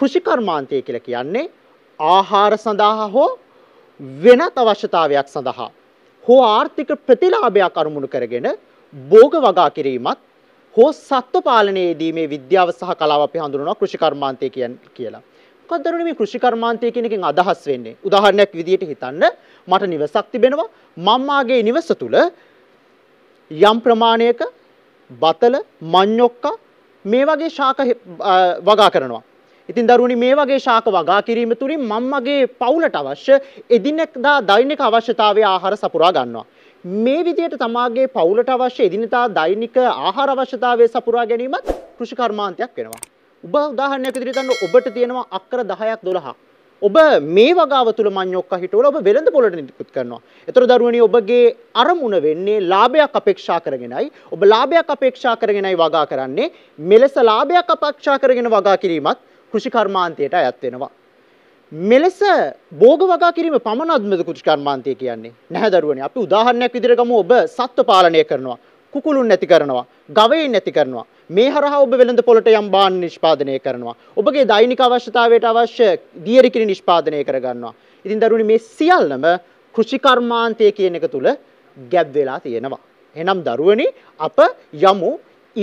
කෘෂිකර්මාන්තය කියලා කියන්නේ ආහාර සඳහා හෝ වෙනත් අවශ්‍යතාවයක් සඳහා හෝ ආර්ථික ප්‍රතිලාභයක් අරමුණු කරගෙන භෝග වගා කිරීමත් හෝ සත්ව පාලනයේදී මේ විද්‍යාව සහ කලාව අපි හඳුනනවා කෘෂිකර්මාන්තය කියලා. මොකක්ද දරුවනේ මේ කෘෂිකර්මාන්තය කියන එකෙන් අදහස් වෙන්නේ? උදාහරණයක් විදියට හිතන්න මට නිවසක් තිබෙනවා. මම මාගේ නිවස තුල යම් ප්‍රමාණයක බතල, මඤ්ඤොක්කා මේ වගේ ශාක වගා කරනවා. ඉතින් දරුවනි මේ වගේ ශාක වගා කිරීම තුළින් මම මගේ පවුලට අවශ්‍ය එදිනෙදා දෛනික අවශ්‍යතාවයේ ආහාර සපුරා ගන්නවා. මේ විදිහට තමාගේ පවුලට අවශ්‍ය එදිනෙදා දෛනික ආහාර අවශ්‍යතාවයේ සපුරා ගැනීමත් කෘෂිකර්මාන්තයක් වෙනවා. ඔබ උදාහරණයක් විදිහට ගන්න ඔබට තියෙනවා අක්කර 10ක් 12ක්. ඔබ මේ වගාව තුළ මං්යොක්ක හිටවල ඔබ වෙළඳ පොලට නිකුත් කරනවා. එතර දරුවනි ඔබගේ අරමුණ වෙන්නේ ලාභයක් අපේක්ෂා කරගෙනයි. ඔබ ලාභයක් අපේක්ෂා කරගෙනයි වගා කරන්නේ. මෙලෙස ලාභයක් අපක්ෂා කරගෙන වගා කිරීමත් කෘෂිකර්මාන්තයට අයත් වෙනවා. මෙලෙස බෝග වගා කිරීම පමණක්මද කෘෂිකර්මාන්තය කියන්නේ? නැහැ දරුවනේ. අපි උදාහරණයක් විදිහට ගමු ඔබ සත්ත්ව පාලනය කරනවා. කුකුලුන් නැති කරනවා. ගවයින් නැති කරනවා. මේ හරහා ඔබ වෙළඳ පොළට යම් බාන නිෂ්පාදනය කරනවා. ඔබගේ දෛනික අවශ්‍යතාවයට අවශ්‍ය දියරි කිරි නිෂ්පාදනය කරගන්නවා. ඉතින් දරුවනි මේ සියල්ලම කෘෂිකර්මාන්තය කියන එක තුල ගැබ් වෙලා තියෙනවා. එහෙනම් දරුවනි අප යමු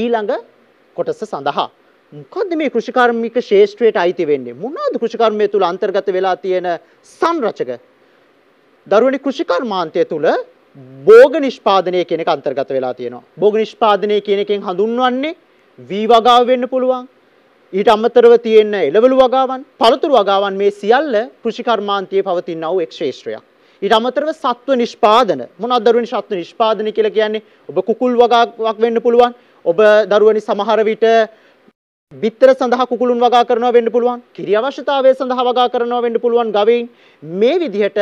ඊළඟ කොටස සඳහා මොකද මේ කෘෂිකර්මික ශේෂ්ත්‍රයට අයිති වෙන්නේ මොනවාද කෘෂිකර්මය තුළ අන්තර්ගත වෙලා තියෙන සංරචක දරුවනි කෘෂිකර්මාන්තය තුළ භෝග නිෂ්පාදනය කියන එක අන්තර්ගත වෙලා තියෙනවා භෝග නිෂ්පාදනය කියන එකෙන් හඳුන්වන්නේ වී වගාව වෙන්න පුළුවන් ඊට අමතරව තියෙන එළවලු වගාවන් පළතුරු වගාවන් මේ සියල්ල කෘෂිකර්මාන්තයේ පවතිනා වූ එක් ශේෂ්ත්‍රයක් ඊට අමතරව සත්ව නිෂ්පාදන මොනවද දරුවනි සත්ව නිෂ්පාදන කියලා කියන්නේ ඔබ කුකුල් වගාවක් වෙන්න පුළුවන් ඔබ දරුවනි සමහර විට බිත්තර සඳහා කුකුළුන් වගා කරනවා වෙන්න පුළුවන් කිරි අවශ්‍යතාවය සඳහා වගා කරනවා වෙන්න පුළුවන් ගවයින් මේ විදිහට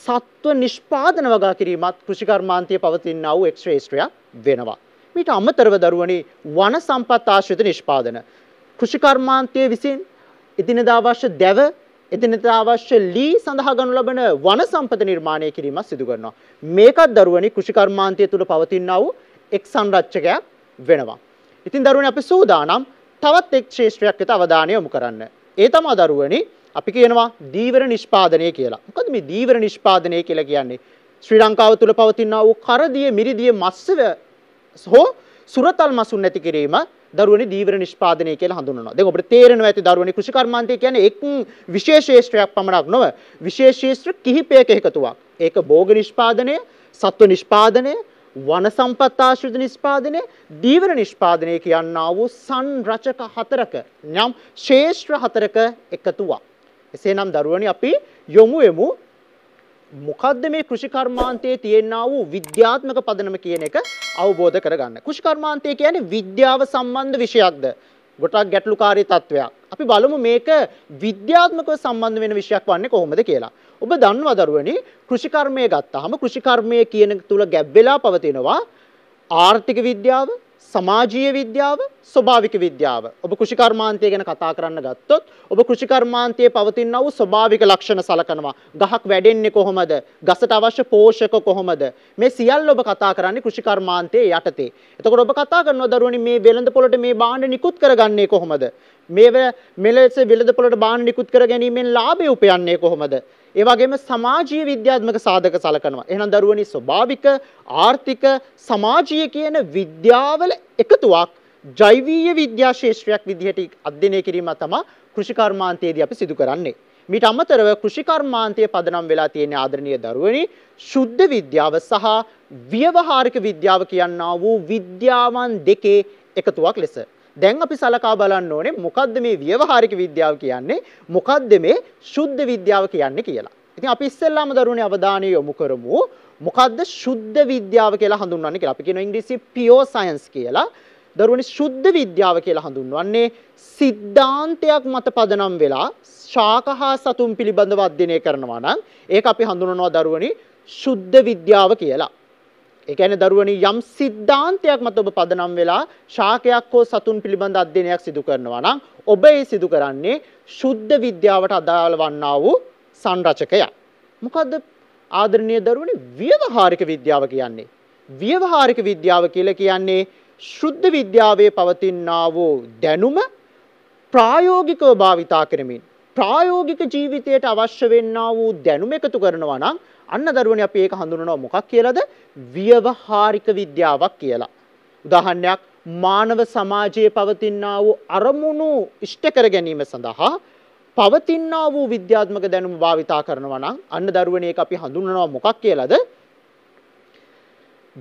සත්ව නිෂ්පාදන වගා කිරීමත් කෘෂිකර්මාන්තයේ පවතිනා වූ එක් ශ්‍රේෂ්ඨයක් වෙනවා මීට අමතරව දරුවනි වන සම්පත් ආශ්‍රිත නිෂ්පාදන කෘෂිකර්මාන්තයේ විසින් එදිනෙදා අවශ්‍ය දැව එදිනෙදා අවශ්‍ය ලී සඳහා ගනු ලබන වන සම්පත නිර්මාණය කිරීමත් සිදු කරනවා මේකත් දරුවනි කෘෂිකර්මාන්තය තුළ පවතිනා වූ එක් සංරක්ෂකයක් වෙනවා ඉතින් දරුවනි අපි සූදානම් තවත් එක් ශේෂ්ත්‍රයක් වෙත අවධානය යොමු කරන්න. ඒ තමයි දරුවනි අපි කියනවා දීවර නිෂ්පාදනය කියලා. මොකද මේ දීවර නිෂ්පාදනය කියලා කියන්නේ ශ්‍රී ලංකාව තුල පවතිනා වූ කරදිය මිරිදිය මත්ස්‍ය හෝ සුරතල් මසුන් නැති කිරීම දරුවනි දීවර නිෂ්පාදනය කියලා හඳුන්වනවා. දැන් අපිට තේරෙනවා ඇති දරුවනි කෘෂි කර්මාන්තය කියන්නේ එක් විශේෂ ශාස්ත්‍රයක් පමණක් නොව විශේෂ ශාස්ත්‍ර කිහිපයක එකතුවක්. ඒක භෝග නිෂ්පාදනය, සත්ව නිෂ්පාදනය, වන සම්පත් ආශ්‍රිත නිෂ්පාදනය, දීවර නිෂ්පාදනය කියනා වූ සංරචක හතරක නම් ශේෂ්ත්‍ර හතරක එකතුවක්. එසේනම් දරුවනි අපි යොමු වෙමු මොකද්ද මේ කෘෂිකර්මාන්තයේ තියෙනා වූ විද්‍යාත්මක පදනම කියන එක අවබෝධ කරගන්න. කෘෂිකර්මාන්තය කියන්නේ විද්‍යාව සම්බන්ධ විෂයක්ද? ගොඩක් ගැටලුකාරී තත්ත්වයක්. අපි බලමු මේක විද්‍යාත්මකව සම්බන්ධ වෙන විෂයක් වන්නේ කොහොමද කියලා. ඔබ දන්නවා දරුවනි කෘෂිකර්මය ගත්තාම කෘෂිකර්මය කියන තුල ගැබ් වෙලා පවතිනවා ආර්ථික විද්‍යාව, සමාජීය විද්‍යාව ස්වභාවික විද්‍යාව. ඔබ කෘෂිකර්මාන්තය ගැන කතා කරන්න ගත්තොත් ඔබ කෘෂිකර්මාන්තයේ පවතින වූ ස්වභාවික ලක්ෂණ සලකනවා. ගහක් වැඩෙන්නේ කොහොමද? ගසට අවශ්‍ය පෝෂක කොහොමද? මේ සියල්ල ඔබ කතා කරන්නේ කෘෂිකර්මාන්තයේ යටතේ. එතකොට ඔබ කතා කරනවා දරුවනි මේ වෙළඳ පොළට මේ භාණ්ඩ නිකුත් කරගන්නේ කොහොමද? මේ මෙලෙස වෙළඳ පොළට භාණ්ඩ නිකුත් කර ගැනීමෙන් ලාභය උපයන්නේ කොහොමද? ඒ වගේම සමාජීය විද්‍යාත්මක සාධක සලකනවා. එහෙනම් දරුවනි ස්වභාවික ආර්ථික සමාජීය කියන විද්‍යාවල එකතුවක් ජෛවීය විද්‍යා ශාස්ත්‍රයක් විදිහට අධ්‍යයනය කිරීම තමයි කෘෂිකර්මාන්තයේදී අපි සිදු කරන්නේ. මීට අමතරව කෘෂිකර්මාන්තයේ පදනම් වෙලා තියෙන ආදරණීය දරුවනි ශුද්ධ විද්‍යාව සහ ව්‍යවහාරික විද්‍යාව කියනා වූ විද්‍යාවන් දෙකේ එකතුවක් ලෙස දැන් අපි සලකා බලන්න ඕනේ මොකද්ද මේ ව්‍යවහාරික විද්‍යාව කියන්නේ? මොකද්ද මේ ශුද්ධ විද්‍යාව කියන්නේ කියලා. ඉතින් අපි ඉස්සෙල්ලාම දරුණේ අවධානය යොමු කරමු මොකද්ද ශුද්ධ විද්‍යාව කියලා හඳුන්වන්නේ කියලා. අපි කියනවා ඉංග්‍රීසියෙන් pure science කියලා. දරුවනි ශුද්ධ විද්‍යාව කියලා හඳුන්වන්නේ සිද්ධාන්තයක් මත පදනම් වෙලා ශාක හා සතුන් පිළිබඳව අධ්‍යයනය කරනවා නම් ඒක අපි හඳුන්වනවා දරුවනි ශුද්ධ විද්‍යාව කියලා. ඒ කියන්නේ දරුවනි යම් સિદ્ધාන්තයක් මත ඔබ පදනම් වෙලා ශාකයක් හෝ සතුන් පිළිබඳ අධ්‍යයනයක් සිදු කරනවා නම් ඔබ ඒ සිදු කරන්නේ ශුද්ධ විද්‍යාවට අදාළ වන්නා වූ සංරචකයක්. මොකද්ද ආදරණීය දරුවනි ව්‍යවහාරික විද්‍යාව කියන්නේ? ව්‍යවහාරික විද්‍යාව කියලා කියන්නේ ශුද්ධ විද්‍යාවේ පවතිනා වූ දැනුම ප්‍රායෝගිකව භාවිතා කරමින් ප්‍රායෝගික ජීවිතයට අවශ්‍ය වෙන්නා වූ දැනුම එකතු කරනවා නම් අන්න දරුවනි අපි ඒක හඳුනනවා මොකක් කියලාද? ව්‍යවහාරික විද්‍යාවක් කියලා. උදාහරණයක් මානව සමාජයේ පවතිනා වූ අරමුණු ඉෂ්ට කර ගැනීම සඳහා පවතිනා වූ විද්‍යාත්මක දැනුම භාවිතා කරනවා නම් අන්න දරුවනේ ඒක අපි හඳුන්වනවා මොකක් කියලාද?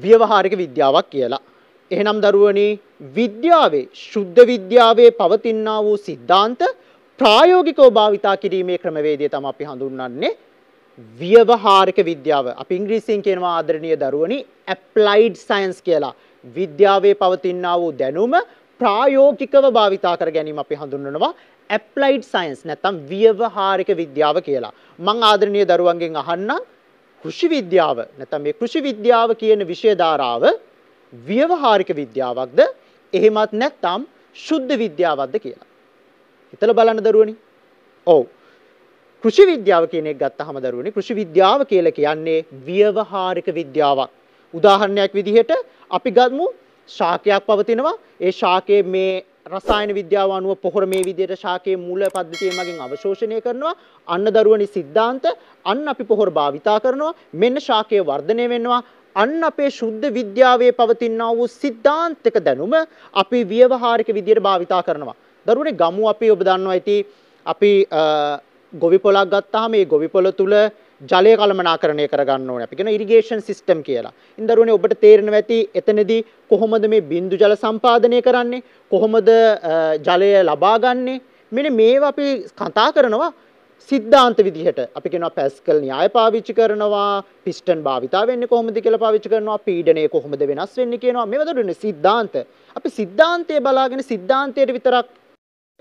ව්‍යවහාරික විද්‍යාවක් කියලා. එහෙනම් දරුවනේ විද්‍යාවේ ශුද්ධ විද්‍යාවේ පවතිනා වූ સિદ્ધාන්ත ප්‍රායෝගිකව භාවිතා කිරීමේ ක්‍රමවේදය තමයි අපි හඳුන්වන්නේ ව්‍යවහාරික විද්‍යාව අපි ඉංග්‍රීසියෙන් කියනවා ආදරණීය දරුවනි applied science කියලා විද්‍යාවේ පවතිනා වූ දැනුම ප්‍රායෝගිකව භාවිතා කර ගැනීම අපි හඳුන්වනවා applied science නැත්නම් ව්‍යවහාරික විද්‍යාව කියලා මං ආදරණීය දරුවන්ගෙන් අහන්නම් කෘෂි විද්‍යාව නැත්නම් මේ කෘෂි විද්‍යාව කියන විෂය ධාරාව ව්‍යවහාරික විද්‍යාවක්ද එහෙමත් නැත්නම් ශුද්ධ විද්‍යාවක්ද කියලා. හිතලා බලන්න දරුවනි. ඔව්. කෘෂි විද්‍යාව කියන එක ගත්තහම දරුවනේ කෘෂි විද්‍යාව කියලා කියන්නේ ව්‍යවහාරික විද්‍යාවක්. උදාහරණයක් විදිහට අපි ගත්මු ශාකයක් පවතිනවා. ඒ ශාකයේ මේ රසායන විද්‍යාව අනුව පොහොර මේ විදිහට ශාකයේ මූල පද්ධතිය මගින් අවශෝෂණය කරනවා. අන්න දරුවනේ સિદ્ધාන්ත අන්න අපි පොහොර භාවිතා කරනවා. මෙන්න ශාකයේ වර්ධනය වෙනවා. අන්න අපේ ශුද්ධ විද්‍යාවේ පවතිනා වූ સિદ્ધාන්තික දැනුම අපි ව්‍යවහාරික විදිහට භාවිතා කරනවා. දරුවනේ ගමු අපි ඔබ දන්නවා ඇති අපි ගොවි පොලක් ගත්තාම මේ ගොවි පොළ තුල ජලය කළමනාකරණය කරගන්න ඕනේ. අපි කියන ඉරිගේෂන් සිස්ටම් කියලා. ඉන්දරුවනේ ඔබට තේරෙනවා ඇති එතනදී කොහොමද මේ බිඳු ජල සම්පාදනය කරන්නේ? කොහොමද ජලය ලබා ගන්නෙ? මෙන්න මේවා අපි කතා කරනවා සිද්ධාන්ත විදිහට. අපි කියනවා පැස්කල් න්‍යාය පාවිච්චි කරනවා, පිස්ටන් භාවිතා වෙන්නේ කොහොමද කියලා පාවිච්චි කරනවා, පීඩණය කොහොමද වෙනස් වෙන්නේ කියනවා. මේවා දරුවනේ සිද්ධාන්ත. අපි සිද්ධාන්තය බලාගෙන සිද්ධාන්තයට විතරක්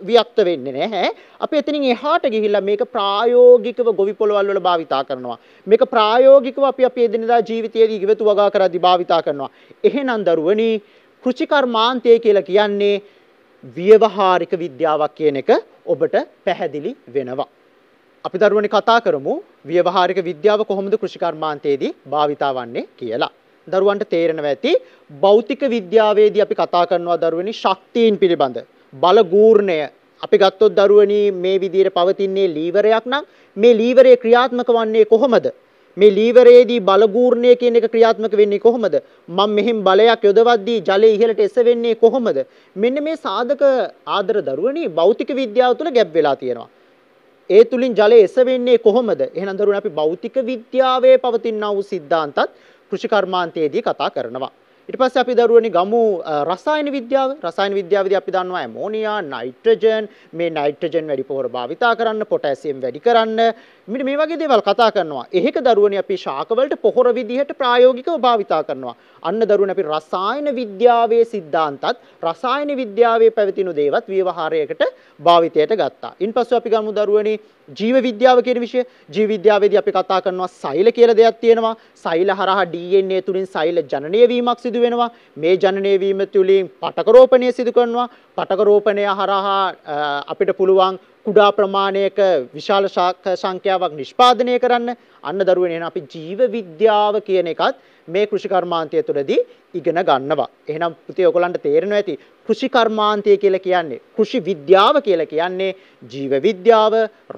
වික්ත වෙන්නේ නැහැ. අපි එතනින් එහාට ගිහිල්ලා මේක ප්‍රායෝගිකව ගොවි පොළවල් වල භාවිතා කරනවා. මේක ප්‍රායෝගිකව අපි අපේ එදිනෙදා ජීවිතයේදී ඉවතු වගා කරද්දී භාවිතා කරනවා. එහෙනම් දරුවනි කෘෂිකර්මාන්තය කියලා කියන්නේ ව්‍යවහාරික විද්‍යාවක් කියන එක ඔබට පැහැදිලි වෙනවා. අපි දරුවනි කතා කරමු ව්‍යවහාරික විද්‍යාව කොහොමද කෘෂිකර්මාන්තයේදී භාවිතා වන්නේ කියලා. දරුවන්ට තේරෙනවා ඇති භෞතික විද්‍යාවේදී අපි කතා කරනවා දරුවනි ශක්තියින් පිළිබඳව බලගූර්ණය අපි ගත්තොත් දරුවනී මේ විදිහට පවතින්නේ ලීවරයක් නම් මේ ලීවරය ක්‍රියාත්මක වන්නේ කොහොමද? මේ ලීවරයේදී බලගූර්ණය කියන එක ක්‍රියාත්මක වෙන්නේ කොහොමද? මම මෙහෙන් බලයක් යොදවද්දී ජලය ඉහළට එසවෙන්නේ කොහොමද? මෙන්න මේ සාධක ආදර දරුවනී භෞතික විද්‍යාව තුළ ගැබ් වෙලා තියෙනවා. ඒ තුලින් ජලය එසවෙන්නේ කොහොමද? එහෙනම් දරුවනි අපි භෞතික විද්‍යාවේ පවතිනා වූ સિદ્ધාන්තත් කෘෂිකර්මාන්තයේදී කතා කරනවා. ඊට පස්සේ අපි දරුවනි ගමු රසායන විද්‍යාව. රසායන විද්‍යාවේදී අපි දන්නවා ඇමෝනියා, නයිට්‍රජන්, මේ නයිට්‍රජන් වැඩිපුර භාවිතා කරන්න, පොටෑසියම් වැඩි කරන්න, මෙන්න මේ වගේ දේවල් කතා කරනවා. එහෙක දරුවනේ අපි ශාකවලට පොහොර විදිහට ප්‍රායෝගිකව භාවිතා කරනවා. අන්න දරුවනේ අපි රසායන විද්‍යාවේ સિદ્ધාන්තත් රසායන විද්‍යාවේ පැවතින දේවත් ව්‍යවහාරයකට භාවිතයට ගත්තා. ඉන්පස්සෙ අපි ගමු දරුවනේ ජීව විද්‍යාව කියන විෂය. ජීව විද්‍යාවේදී අපි කතා කරනවා සෛල කියලා දෙයක් තියෙනවා. සෛල හරහා DNA තුලින් සෛල ජනනය වීමක් සිදු වෙනවා. මේ ජනනය වීම තුලින් පටක රෝපණය සිදු කරනවා. පටක රෝපණය හරහා අපිට පුළුවන් කුඩා ප්‍රමාණයක විශාල සංඛ්‍යාවක් නිෂ්පාදනය කරන්න අන්න දරුවෙන් එහෙනම් අපි ජීව විද්‍යාව කියන එකත් මේ කෘෂිකර්මාන්තය තුළදී ඉගෙන ගන්නවා. එහෙනම් පුතේ ඔයගොල්ලන්ට තේරෙනවා ඇති කෘෂිකර්මාන්තය කියලා කියන්නේ කෘෂි විද්‍යාව කියලා කියන්නේ ජීව විද්‍යාව,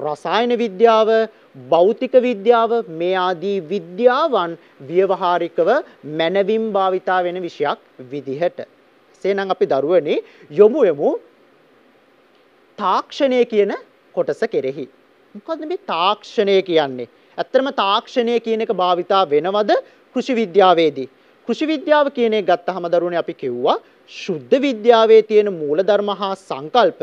රසායන විද්‍යාව, භෞතික විද්‍යාව මේ ආදී විද්‍යාවන් ව්‍යවහාරිකව මනවින් භාවිතා වෙන විෂයක් විදිහට. එසේනම් අපි දරුවනේ යොමු යමු තාක්ෂණය කියන කොටස කෙරෙහි. මොකද මේ තාක්ෂණය කියන්නේ. ඇත්තරම තාක්ෂණය කියන එක භාවිතා වෙනවද කෘෂි විද්‍යාවේදී. කෘෂි විද්‍යාව කියන එක ගත්තහම දරුවනේ අපි කිව්වා ශුද්ධ විද්‍යාවේ තියෙන මූලධර්ම හා සංකල්ප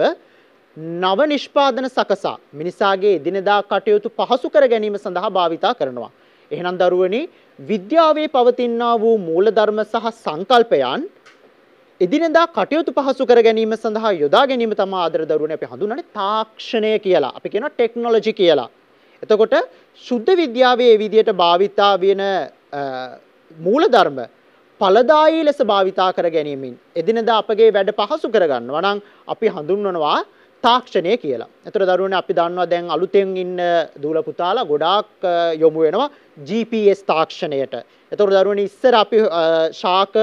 නව නිෂ්පාදන සකසා මිනිසාගේ එදිනෙදා කටයුතු පහසු කර ගැනීම සඳහා භාවිතා කරනවා. එහෙනම් දරුවනේ විද්‍යාවේ පවතිනා වූ මූලධර්ම සහ සංකල්පයන් එදිනෙදා කටයුතු පහසු කර ගැනීම සඳහා යොදා ගැනීම තමයි ආදර දරුවනේ අපි හඳුන්වන්නේ තාක්ෂණය කියලා. අපි කියනවා ටෙක්නොලොජි කියලා. එතකොට සුද්ධ විද්‍යාවේ මේ විදියට භාවිතා වෙන මූලධර්ම ඵලදායී ලෙස භාවිතා කර ගැනීමෙන් එදිනෙදා අපගේ වැඩ පහසු කරගන්නවා නම් අපි හඳුන්වනවා තාක්ෂණය කියලා. එතකොට දරුවනේ අපි දන්නවා දැන් අලුතෙන් ඉන්න දූල පුතාලා ගොඩාක් යොමු වෙනවා GPS තාක්ෂණයට. එතකොට දරුවනි ඉස්සර අපි ශාක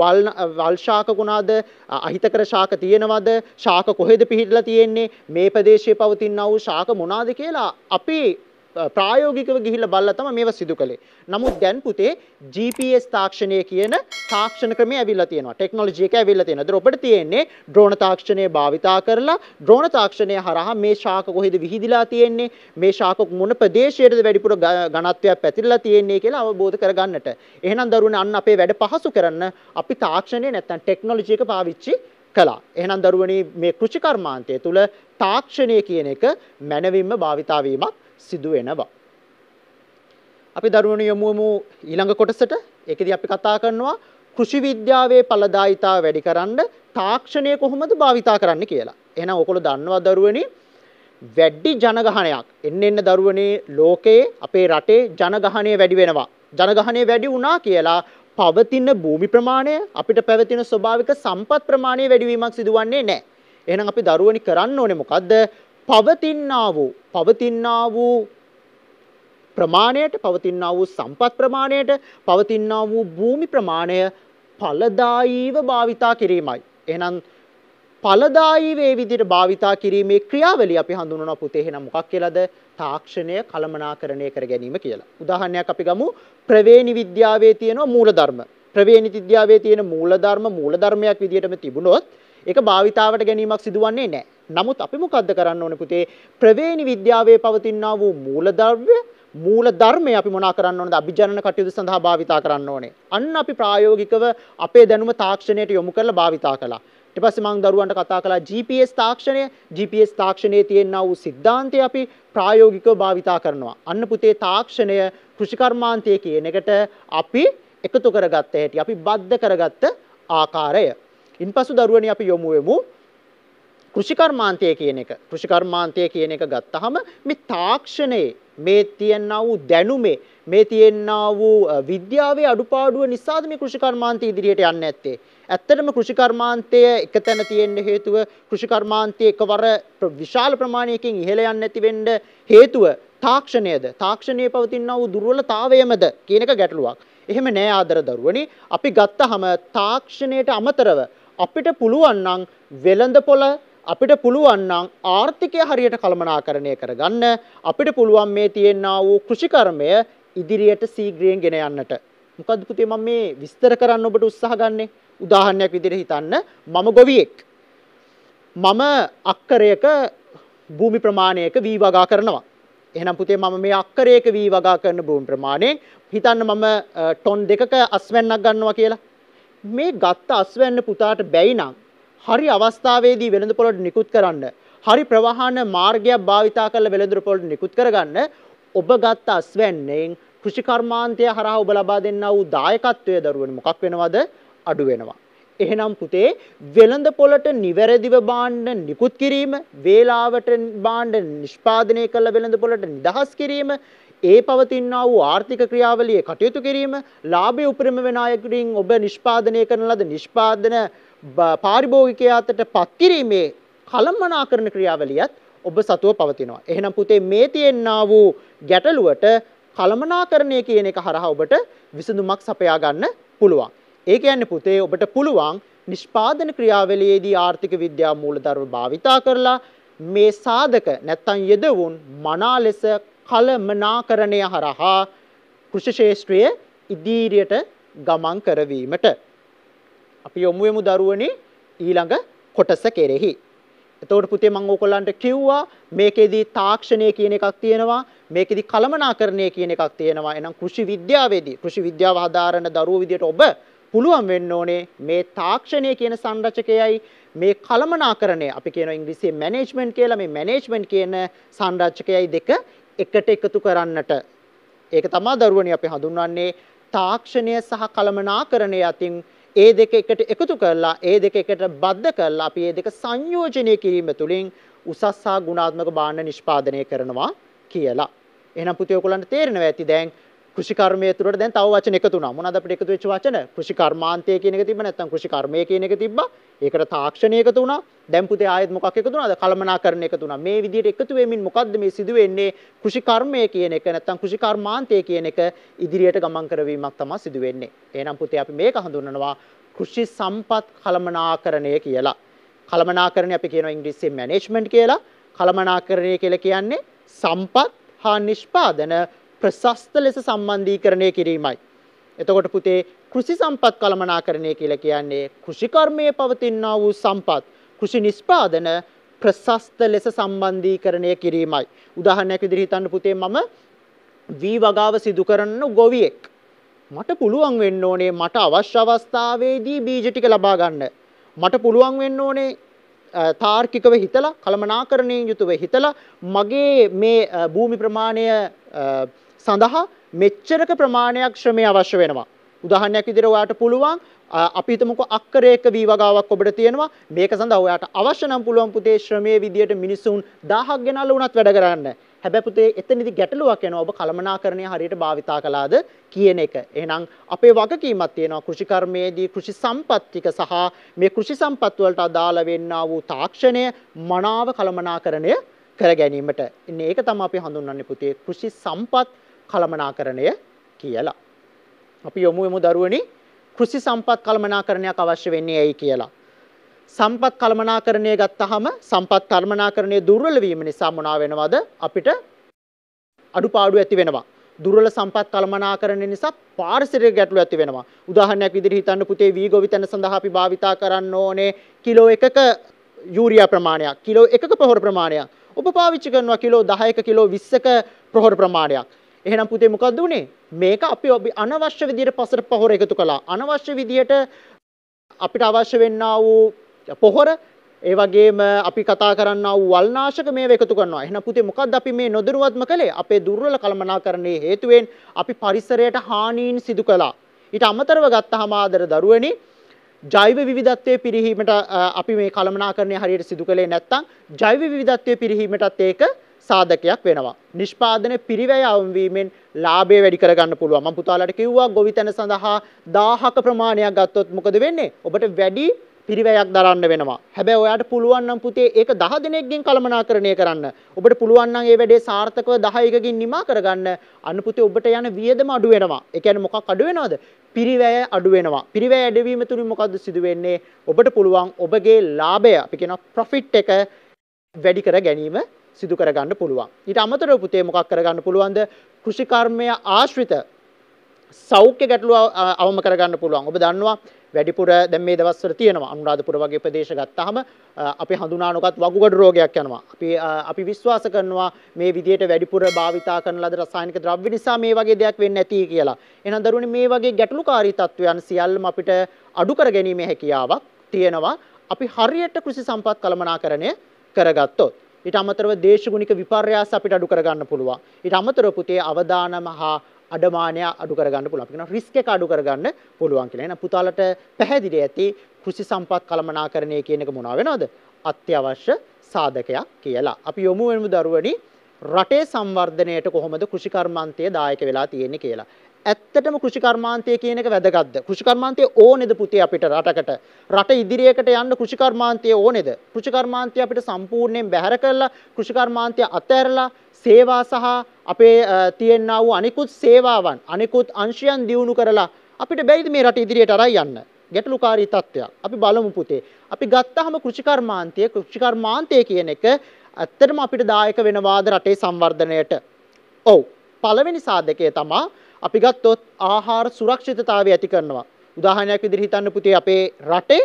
වල් වල් ශාක කුණාද අහිතකර ශාක තියෙනවද ශාක කොහෙද පිහිටලා තියෙන්නේ මේ ප්‍රදේශයේ පවතින වූ ශාක මොනවාද කියලා අපි ප්‍රායෝගිකව ගිහිල්ලා බලලා තමයි මේවා සිදු කළේ. නමුත් දැන් පුතේ GPS තාක්ෂණය කියන තාක්ෂණ ක්‍රමය ඇවිල්ලා තියෙනවා. ටෙක්නොලොජි එක ඇවිල්ලා තියෙනවා. ඒතර ඔබට තියෙන්නේ ඩ්‍රෝන තාක්ෂණය භාවිතා කරලා ඩ්‍රෝන තාක්ෂණය හරහා මේ ශාක කොහෙද විහිදිලා තියෙන්නේ, මේ ශාක මොන ප්‍රදේශයටද වැඩිපුර ඝනත්වයක් පැතිරලා තියෙන්නේ කියලා අවබෝධ කරගන්නට. එහෙනම් දරුවනේ අන්න අපේ වැඩ පහසු කරන්න අපි තාක්ෂණය නැත්තම් ටෙක්නොලොජි එක පාවිච්චි කළා. එහෙනම් දරුවනේ මේ කෘෂිකර්මාන්තය තුළ තාක්ෂණය කියන එක මැනවින්ම භාවිතා වීමක් සිදු වෙනවා. අපි දරුවන යොමුමු ඊළඟ කොටසට එකද අපි කතා කරනවා කෘෂි විද්‍යාවේ පලදායිතා වැඩි කරන්න තාක්ෂණය කොහොමද භාවිතා කරන්න කියලා. එන ඔකොළ දන්නවා දරුවනි වැඩ්ඩි ජනගහනයක් එන්න එන්න දරුවනේ ලෝකයේ අපේ රටේ ජනගහනය වැඩි වෙනවා. ජනගහනය වැඩි වුණා කියලා පවතින්න භූමි ප්‍රමාණය අපිට පැවතින ස්වභාවික සම්පත් ප්‍රමාණය වැඩිවීමක් සිදුවන්නේ නෑ. එහනම් අපි දරුවනි කරන්න ඕනෙ මොකක්ද පවතින්නා වූ පවතින්නා වූ ප්‍රමාණයට පවතින්නා වූ සම්පත් ප්‍රමාණයට පවතින්නා වූ භූමි ප්‍රමාණය ඵලදායීව භාවිතා කිරීමයි. එහෙනම් ඵලදායීව ඒ විදිහට භාවිතා කිරීමේ ක්‍රියාවලිය අපි හඳුන්වනවා පුතේ. එහෙනම් මොකක් කියලාද? තාක්ෂණය කළමනාකරණය කර ගැනීම කියලා. උදාහරණයක් අපි ගමු ප්‍රවේණි විද්‍යාවේ තියෙන මූලධර්ම. ප්‍රවේණි විද්‍යාවේ තියෙන මූලධර්ම මූලධර්මයක් විදිහටම තිබුණොත් ඒක භාවිතාවට ගැනීමක් සිදුවන්නේ නැහැ. නමුත් අපි මොකද්ද කරන්න ඕනේ පුතේ ප්‍රවේණි විද්‍යාවේ පවතිනා වූ මූලද්‍රව්‍ය මූල ධර්මය අපි මොනා කරන්න ඕනද අභිජනන කටයුතු සඳහා භාවිතා කරන්න ඕනේ. අන්න අපි ප්‍රායෝගිකව අපේ දැනුම තාක්ෂණයට යොමු කරලා භාවිතා කළා. ඊට පස්සේ මම දරුවන්ට කතා කළා GPS තාක්ෂණය. GPS තාක්ෂණයේ තියෙනා වූ સિદ્ધාන්තය අපි ප්‍රායෝගිකව භාවිතා කරනවා. අන්න පුතේ තාක්ෂණය කෘෂිකර්මාන්තය කියන එකට අපි එකතු කරගත්ත හැටි අපි බද්ධ කරගත්ත ආකාරය. ඉන්පසු දරුවනි අපි යොමු වෙමු කෘෂිකර්මාන්තය කියන එක කෘෂිකර්මාන්තය කියන එක ගත්තහම මේ තාක්ෂණයේ මේ තියෙනා වූ දැනුමේ මේ තියෙනා වූ විද්‍යාවේ අඩුපාඩුව නිසාද මේ කෘෂිකර්මාන්තය ඉදිරියට යන්නේ නැත්තේ ඇත්තටම කෘෂිකර්මාන්තය එක තැන තියෙන්න හේතුව කෘෂිකර්මාන්තය එකවර විශාල ප්‍රමාණයකින් ඉහළ යන්නේ නැති වෙන්න හේතුව තාක්ෂණයද තාක්ෂණයේ පවතිනා වූ දුර්වලතාවයමද කියන එක ගැටලුවක්. එහෙම නෑ ආදර දරුවනි අපි ගත්තහම තාක්ෂණයට අමතරව අපිට පුළුවන් නම් වෙළඳ පොළ අපිට පුළුවන් නම් ආර්ථිකය හරියට කළමනාකරණය කරගන්න අපිට පුළුවන් මේ තියෙනා වූ කෘෂිකර්මය ඉදිරියට සීග්‍රයෙන් ගෙන යන්නට. මොකද පුතේ මම මේ විස්තර කරන්න ඔබට උත්සාහ ගන්නෙ. උදාහරණයක් විදිහට හිතන්න මම ගොවියෙක්. මම අක්කරයක භූමි ප්‍රමාණයක වී වගා කරනවා. එහෙනම් පුතේ මම මේ අක්කරයක වී වගා කරන භූමි ප්‍රමාණයෙන් හිතන්න මම ටොන් දෙකක අස්වැන්නක් ගන්නවා කියලා. මේ ගත්ත අස්වැන්න පුතාට බැයි නම් හරි අවස්ථාවේදී වෙළඳ පොළොට නිකුත් කරන්න. හරි ප්‍රවාහන මාර්ගයක් භාවිතා කරලා වෙළඳ පොළොට නිකුත් කරගන්න ඔබ ගත්ත අස්වැන්නෙන් කෘෂිකර්මාන්තය හරහා ඔබ ලබා දෙන්නා වූ දායකත්වයේ දරුවන මොකක් වෙනවද? අඩු වෙනවා. එහෙනම් පුතේ වෙළඳ පොළට නිවැරදිව බාණ්ඩ නිකුත් කිරීම, වේලාවට බාණ්ඩ නිෂ්පාදනය කළ වෙළඳ පොළට නිදහස් කිරීම, ඒ පවතිනා වූ ආර්ථික ක්‍රියාවලියේ කටයුතු කිරීම, ලාභයේ උපරිම වෙන අයකින් ඔබ නිෂ්පාදනය කරන ලද නිෂ්පාදන පාරිභෝගිකයා අතට පත්කිරීමේ කළමනාකරණ ක්‍රියාවලියත් ඔබ සතුව පවතිනවා. එහෙනම් පුතේ මේ තියෙනා වූ ගැටලුවට කළමනාකරණය කියන එක හරහා ඔබට විසඳුමක් සපයා ගන්න පුළුවන්. ඒ කියන්නේ පුතේ ඔබට පුළුවන් නිෂ්පාදන ක්‍රියාවලියේදී ආර්ථික විද්‍යා මූලධර්ම භාවිතා කරලා මේ සාධක නැත්තම් යෙදවුන් මනා ලෙස කළමනාකරණය හරහා කෘෂි ශාස්ත්‍රයේ ඉදිරියට ගමන් කරවීමට අපි යොමුවෙමු දරුවනි ඊළඟ කොටස කෙරෙහි. එතකොට පුතේ මම ඕගොල්ලන්ට කිව්වා මේකෙදි තාක්ෂණය කියන එකක් තියෙනවා මේකෙදි කළමනාකරණය කියන එකක් තියෙනවා එහෙනම් කෘෂි විද්‍යාවේදී කෘෂි විද්‍යාව හදාරන දරුවෝ විදියට ඔබ පුළුවන් වෙන්න ඕනේ මේ තාක්ෂණය කියන සංරචකයයි මේ කළමනාකරණය අපි කියනවා ඉංග්‍රීසියෙන් මැනේජ්මන්ට් කියලා මේ මැනේජ්මන්ට් කියන සංරචකයයි දෙක එකට එකතු කරන්නට ඒක තමයි දරුවනි අපි හඳුන්වන්නේ තාක්ෂණය සහ කළමනාකරණය අතින් ඒ දෙක එකට එකතු කරලා ඒ දෙක එකට බද්ධ කරලා අපි ඒ දෙක සංයෝජනය කිරීම තුළින් උසස් හා ගුණාත්මක භාණ්ඩ නිෂ්පාදනය කරනවා කියලා. එහෙනම් පුතේ ඔයගොල්ලන්ට තේරෙනවා ඇති දැන් කෘෂිකර්මය තුළට දැන් තව වචන එකතු වුණා. මොනවද අපිට එකතු වෙච්ච වචන? කෘෂිකර්මාන්තය කියන එක තිබ්බ නැත්නම් කෘෂිකර්මය කියන එක තිබ්බා. ඒකට තාක්ෂණය එකතු වුණා. දැන් පුතේ ආයෙත් මොකක් එකතු වුණාද? කළමනාකරණ එකතු වුණා. මේ විදිහට එකතු වෙමින් මොකද්ද මේ සිදු වෙන්නේ? කෘෂිකර්මය කියන එක නැත්නම් කෘෂිකර්මාන්තය කියන එක ඉදිරියට ගමන් කරවීමක් තමයි සිදු වෙන්නේ. එහෙනම් පුතේ අපි මේක හඳුන්වනවා කෘෂි සම්පත් කළමනාකරණය කියලා. කළමනාකරණය අපි කියනවා ඉංග්‍රීසියෙන් මැනේජ්මන්ට් කියලා. කළමනාකරණය කියලා කියන්නේ සම්පත් හා නිෂ්පාදන ප්‍රශස්ත ලෙස සම්බන්ධීකරණය කිරීමයි. එතකොට පුතේ කෘෂි සම්පත් කළමනාකරණය කියලා කියන්නේ කෘෂිකර්මයේ පවතිනා වූ සම්පත් කෘෂි නිෂ්පාදන ප්‍රශස්ත ලෙස සම්බන්ධීකරණය කිරීමයි. උදාහරණයක් විදිහට හිතන්න පුතේ මම වී වගාව සිදු කරන ගොවියෙක්. මට පුළුවන් වෙන්න ඕනේ මට අවශ්‍ය අවස්ථාවේදී බීජ ටික ලබා ගන්න. මට පුළුවන් වෙන්න ඕනේ තාර්කිකව හිතලා කළමනාකරණයෙන් යුතුව හිතලා මගේ මේ භූමි ප්‍රමාණය සඳහා මෙච්චරක ප්‍රමාණයක් ශ්‍රමය අවශ්‍ය වෙනවා. උදාහරණයක් විදිහට ඔයාට පුළුවන් අපි හිතමුකෝ අක්කර එක වී වගාවක් ඔබට තියෙනවා. මේක සඳහා ඔයාට අවශ්‍ය නම් පුළුවන් පුතේ ශ්‍රමයේ විදියට මිනිසුන් 1000ක් ගෙනල්ලා වුණත් වැඩ කරන්න. හැබැයි පුතේ එතනදි ගැටලුවක් එනවා ඔබ කළමනාකරණය හරියට භාවිතා කළාද කියන එක. එහෙනම් අපේ වගකීමක් තියෙනවා කෘෂිකර්මයේදී කෘෂි සම්පත්තික සහ මේ කෘෂි සම්පත් වලට අදාළ වෙන්නා වූ තාක්ෂණය මනාව කළමනාකරණය කර ගැනීමට. ඉන්නේ ඒක තමයි අපි හඳුන්වන්නේ පුතේ කෘෂි සම්පත් කළමනාකරණය කියලා. අපි යොමු යමු දරුවනි කෘෂි සම්පත් කළමනාකරණයක් අවශ්‍ය වෙන්නේ ඇයි කියලා. සම්පත් කළමනාකරණය ගත්තහම සම්පත් කළමනාකරණය දුර්වල වීම නිසා මොනවා වෙනවද අපිට අඩුපාඩු ඇති වෙනවා. දුර්වල සම්පත් කළමනාකරණය නිසා පාරිසරික ගැටලු ඇති වෙනවා. උදාහරණයක් විදිහට හිතන්න පුතේ වී ගොවිතැන සඳහා අපි භාවිතා කරන්න ඕනේ කිලෝ එකක යූරියා ප්‍රමාණයක්, කිලෝ එකක ප්‍රහොර ප්‍රමාණයක්. ඔබ පාවිච්චි කරනවා කිලෝ 10ක කිලෝ 20ක ප්‍රහොර ප්‍රමාණයක්. එහෙනම් පුතේ මොකද්ද උනේ? මේක අපි අනවශ්‍ය විදියට පසට පොහොර එකතු කළා. අනවශ්‍ය විදියට අපිට අවශ්‍ය වෙන්නා වූ පොහොර ඒ වගේම අපි කතා කරන්නා වූ වල්නාශක මේව එකතු කරනවා. එහෙනම් පුතේ මොකද්ද අපි මේ නොදරුවත්ම කළේ? අපේ දුර්වල කළමනාකරණයේ හේතුවෙන් අපි පරිසරයට හානීන් සිදු කළා. ඊට අමතරව ගත්තහම ආදර දරුවනි ජෛව විවිධත්වයේ පිරිහීමට අපි මේ කළමනාකරණය හරියට සිදු කළේ නැත්නම් ජෛව විවිධත්වයේ පිරිහීමටත් ඒක සාධකයක් වෙනවා. නිෂ්පාදන පිරිවැය අවුම්වීමෙන් ලාභය වැඩි කරගන්න පුළුවන්. මම පුතාලට කිව්වා ගොවිතැන සඳහා 1000ක ප්‍රමාණයක් ගත්තොත් මොකද වෙන්නේ? ඔබට වැඩි පිරිවැයක් දරන්න වෙනවා. හැබැයි ඔයාට පුළුවන් නම් පුතේ ඒක 10 දිනෙකින් කළමනාකරණය කරන්න. ඔබට පුළුවන් නම් මේ වැඩේ සාර්ථකව 10 එකකින් නිමා කරගන්න. අන්න පුතේ ඔබට යන වියදම අඩු වෙනවා. ඒ කියන්නේ මොකක් අඩු වෙනවද? පිරිවැය අඩු වෙනවා. පිරිවැය අඩු වීම තුලින් මොකද්ද සිදු වෙන්නේ? ඔබට පුළුවන් ඔබගේ ලාභය, අපි කියනවා profit එක වැඩි කර ගැනීම සිදු කරගන්න පුළුවන්. ඊට අමතරව පුතේ මොකක් කරගන්න පුළුවන්ද? කෘෂිකර්මය ආශ්‍රිත සෞඛ්‍ය ගැටලු අවම කරගන්න පුළුවන්. ඔබ දන්නවා වැඩිපුර දැන් මේ දවස්වල තියෙනවා අනුරාධපුර වගේ ප්‍රදේශ ගත්තාම අපි හඳුනානකත් වකුගඩු රෝගයක් යනවා. අපි අපි විශ්වාස කරනවා මේ විදියට වැඩිපුර භාවිතා කරන ලද රසායනික ද්‍රව්‍ය නිසා මේ වගේ දෙයක් වෙන්නේ නැති කියලා. එහෙනම් දරුවනි මේ වගේ ගැටලුකාරී තත්ත්වයන් සියල්ලම අපිට අඩු කර ගැනීමේ හැකියාවක් තියෙනවා. අපි හරියට කෘෂි සම්පත් කළමනාකරණය කරගත්තොත්. ඊට අමතරව දේශගුණික විපර්යාස අපිට අඩු කරගන්න පුළුවන්. ඊට අමතරව පුතේ අවදානම හා අඩමානය අඩු කරගන්න පුළුවන්. අපි කියනවා රිස්ක් එක අඩු කරගන්න පුළුවන් කියලා. එහෙනම් පුතාලට පැහැදිලි ඇති කෘෂි සම්පත් කළමනාකරණය කියන එක මොනවා වෙනවද? අත්‍යවශ්‍ය සාධකයක් කියලා. අපි යොමු වෙනු දරුවනි රටේ සංවර්ධනයට කොහොමද කෘෂිකර්මාන්තය දායක වෙලා තියෙන්නේ කියලා. ඇත්තටම කෘෂිකර්මාන්තය කියන එක වැදගත්ද? කෘෂිකර්මාන්තය ඕනේද පුතේ අපිට රටකට? රට ඉදිරියකට යන්න කෘෂිකර්මාන්තය ඕනේද? කෘෂිකර්මාන්තය අපිට සම්පූර්ණයෙන් බැහැර කරලා කෘෂිකර්මාන්තය අතහැරලා සේවා සහ අපේ තියෙනා වූ අනිකුත් සේවාවන් අනිකුත් අංශයන් දියුණු කරලා අපිට බැරිද මේ රට ඉදිරියට අරන් යන්න? ගැටලුකාරී තත්ත්වයක්. අපි බලමු පුතේ. අපි ගත්තහම කෘෂිකර්මාන්තය කෘෂිකර්මාන්තය කියන එක ඇත්තටම අපිට දායක වෙනවාද රටේ සංවර්ධනයට? ඔව්. පළවෙනි සාධකය තමයි අපි ගත්තොත් ආහාර සුරක්ෂිතතාවය ඇති කරනවා. උදාහරණයක් විදිහට හිතන්න පුතේ අපේ රටේ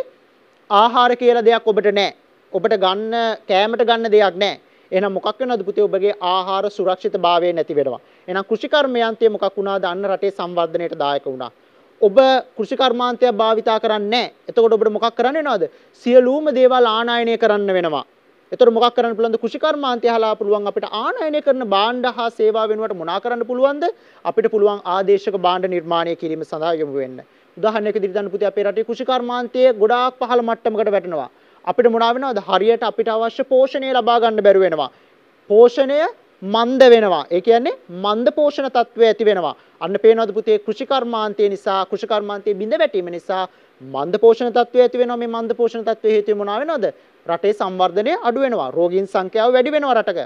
ආහාර කියලා දෙයක් ඔබට නැහැ. ඔබට ගන්න කෑමට ගන්න දෙයක් නැහැ. එහෙනම් මොකක් වෙනවද පුතේ ඔබගේ ආහාර සුරක්ෂිතභාවය නැති වෙනවා. එහෙනම් කෘෂිකර්මයන්තය මොකක් වුණාද? අන්න රටේ සංවර්ධනයට දායක වුණා. ඔබ කෘෂිකර්මාන්තය භාවිතා කරන්නේ නැහැ. එතකොට ඔබට මොකක් කරන්න වෙනවද? සියලුම දේවල් ආනායනය කරන්න වෙනවා. එතකොට මොකක් කරන්න පුළුවන්ද? කුෂිකර්මාන්තය හලා පුළුවන් අපිට ආනයනය කරන භාණ්ඩ හා සේවා වෙනුවට මොනා කරන්න පුළුවන්ද? අපිට පුළුවන් ආදේශක භාණ්ඩ නිර්මාණය කිරීම සඳහා යොමු වෙන්න. උදාහරණයක් ඉදිරියට ගන්න පුතේ අපේ රටේ කුෂිකර්මාන්තය ගොඩාක් පහළ මට්ටමකට වැටෙනවා. අපිට මොනවා වෙනවද? හරියට අපිට අවශ්‍ය පෝෂණය ලබා ගන්න බැරි වෙනවා. පෝෂණය මන්ද වෙනවා. ඒ කියන්නේ මන්ද පෝෂණ තත්ත්වය ඇති වෙනවා. අන්න පේනවද පුතේ කෘෂිකර්මාන්තය නිසා කෘෂිකර්මාන්තයේ බිඳ වැටීම නිසා මන්ද පෝෂණ තත්ත්වය ඇති වෙනවා මේ මන්ද පෝෂණ තත්ත්වයේ හේතුව මොනවා වෙනවද රටේ සංවර්ධනය අඩු වෙනවා රෝගීන් සංඛ්‍යාව වැඩි වෙනවා රටක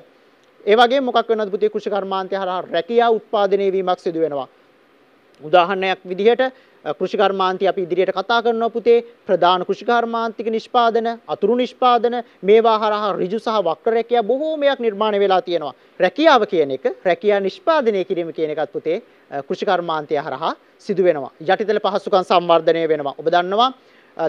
ඒ වගේ මොකක් වෙනවද පුතේ කෘෂිකර්මාන්තය හරහා රැකියාව උත්පාදනය වීමක් සිදු වෙනවා උදාහරණයක් විදිහට කෘෂිකර්මාන්තය අපි ඉදිරියට කතා කරනවා පුතේ ප්‍රධාන කෘෂිකර්මාන්තික නිෂ්පාදන අතුරු නිෂ්පාදන මේවා හරහා ඍජු සහ වක්‍ර රැකියා බොහෝමයක් නිර්මාණය වෙලා තියෙනවා රැකියාව කියන එක රැකියා නිෂ්පාදනය කිරීම කියන එකත් පුතේ කෘෂිකර්මාන්තය හරහා සිදු වෙනවා යටිතල පහසුකම් සංවර්ධනය වෙනවා ඔබ දන්නවා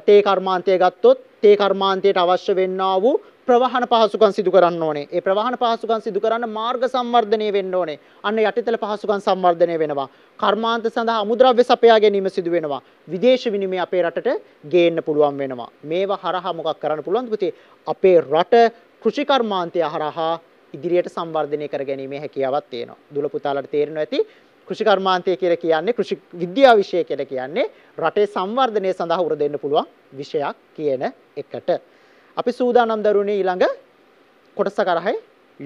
තේ කර්මාන්තය ගත්තොත් තේ කර්මාන්තයට අවශ්‍ය වෙන්නා වූ ප්‍රවාහන පහසුකම් සිදු කරන්න ඕනේ. ඒ ප්‍රවාහන පහසුකම් සිදු කරන්න මාර්ග සංවර්ධනය වෙන්න ඕනේ. අන්න යටිතල පහසුකම් සංවර්ධනය වෙනවා. කර්මාන්ත සඳහා අමුද්‍රව්‍ය සපයා ගැනීම සිදු වෙනවා. විදේශ විනිමය අපේ රටට ගේන්න පුළුවන් වෙනවා. මේවා හරහා මොකක් කරන්න පුළුවන්ද පුතේ? අපේ රට කෘෂිකර්මාන්තය හරහා ඉදිරියට සංවර්ධනය කර ගැනීමේ හැකියාවක් තියෙනවා. දුල පුතාලට තේරෙනවා ඇති. කෘෂිකර්මාන්තය කියලා කියන්නේ කෘෂි විද්‍යා විෂය කියලා කියන්නේ රටේ සංවර්ධනය සඳහා උර දෙන්න පුළුවන් විෂයක් කියන එකට. අපි සූදානම් දරුණේ ඊළඟ කොටස කරහයි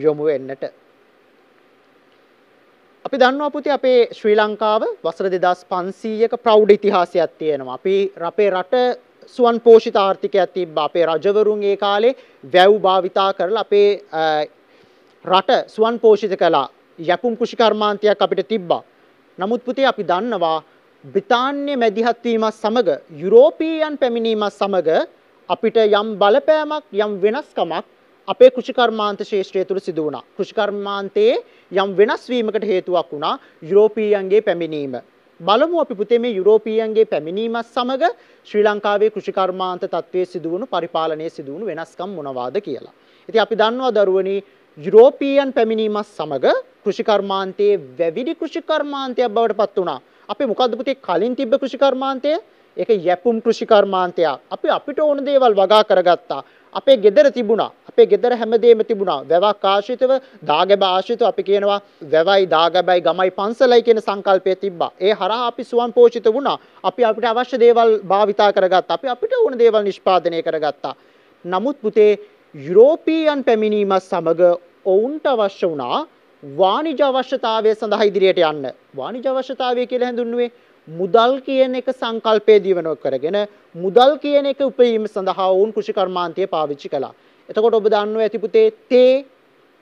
යොමු වෙන්නට. අපි දන්නවා පුතේ අපේ ශ්‍රී ලංකාව වසර 2500ක ප්‍රෞඩ ඉතිහාසයක් තියෙනවා. අපි අපේ රට සුවන් පෝෂිත ආර්ථිකයක් තිබ්බා. අපේ රජවරුන් ඒ කාලේ වැව් භාවිතා කරලා අපේ රට සුවන් පෝෂිත කළා. යැපුම් කෘෂි කර්මාන්තයක් අපිට තිබ්බා. නමුත් පුතේ අපි දන්නවා බ්‍රිතාන්‍ය මැදිහත් වීමත් සමග යුරෝපීයන් පැමිණීමත් සමග අපිට යම් බලපෑමක් යම් වෙනස්කමක් අපේ කෘෂිකර්මාන්ත ශේෂ්ත්‍රය තුළ සිදු වුණා. කෘෂිකර්මාන්තයේ යම් වෙනස් වීමකට හේතුවක් වුණා යුරෝපීයන්ගේ පැමිණීම. බලමු අපි පුතේ මේ යුරෝපීයන්ගේ පැමිණීමත් සමග ශ්‍රී ලංකාවේ කෘෂිකර්මාන්ත තත්ත්වයේ සිදු වුණු පරිපාලනයේ සිදු වුණු වෙනස්කම් මොනවාද කියලා. ඉතින් අපි දන්නවා දරුවනි යුරෝපීයන් පැමිණීමත් සමග කෘෂිකර්මාන්තයේ වැවිලි කෘෂිකර්මාන්තයක් බවට පත් වුණා. අපි මොකද්ද පුතේ කලින් තිබ්බ කෘෂිකර්මාන්තය? ඒක යැපුම් කෘෂිකර්මාන්තයක් අපි අපිට ඕන දේවල් වගා කරගත්තා අපේ ගෙදර තිබුණා අපේ ගෙදර හැමදේම තිබුණා වැවක් ආශ්‍රිතව දාගැබ ආශ්‍රිතව අපි කියනවා වැවයි දාගැබයි ගමයි පන්සලයි කියන සංකල්පය තිබ්බා ඒ හරහා අපි ස්වයං පෝෂිත වුණා අපි අපිට අවශ්‍ය දේවල් භාවිතා කරගත්තා අපි අපිට ඕන දේවල් නිෂ්පාදනය කරගත්තා නමුත් පුතේ යුරෝපීයන් පැමිණීමත් සමග ඔවුන්ට අවශ්‍ය වුණා වාණිජ අවශ්‍යතාවය සඳහා ඉදිරියට යන්න වාණිජ අවශ්‍යතාවය කියලා හඳුන්වන්නේ මුදල් කියන එක සංකල්පයේ දිවනව කරගෙන මුදල් කියන එක උපයීම සඳහා වුන් කෘෂිකර්මාන්තය පාවිච්චි කළා. එතකොට ඔබ දන්නවා ඇති පුතේ තේ,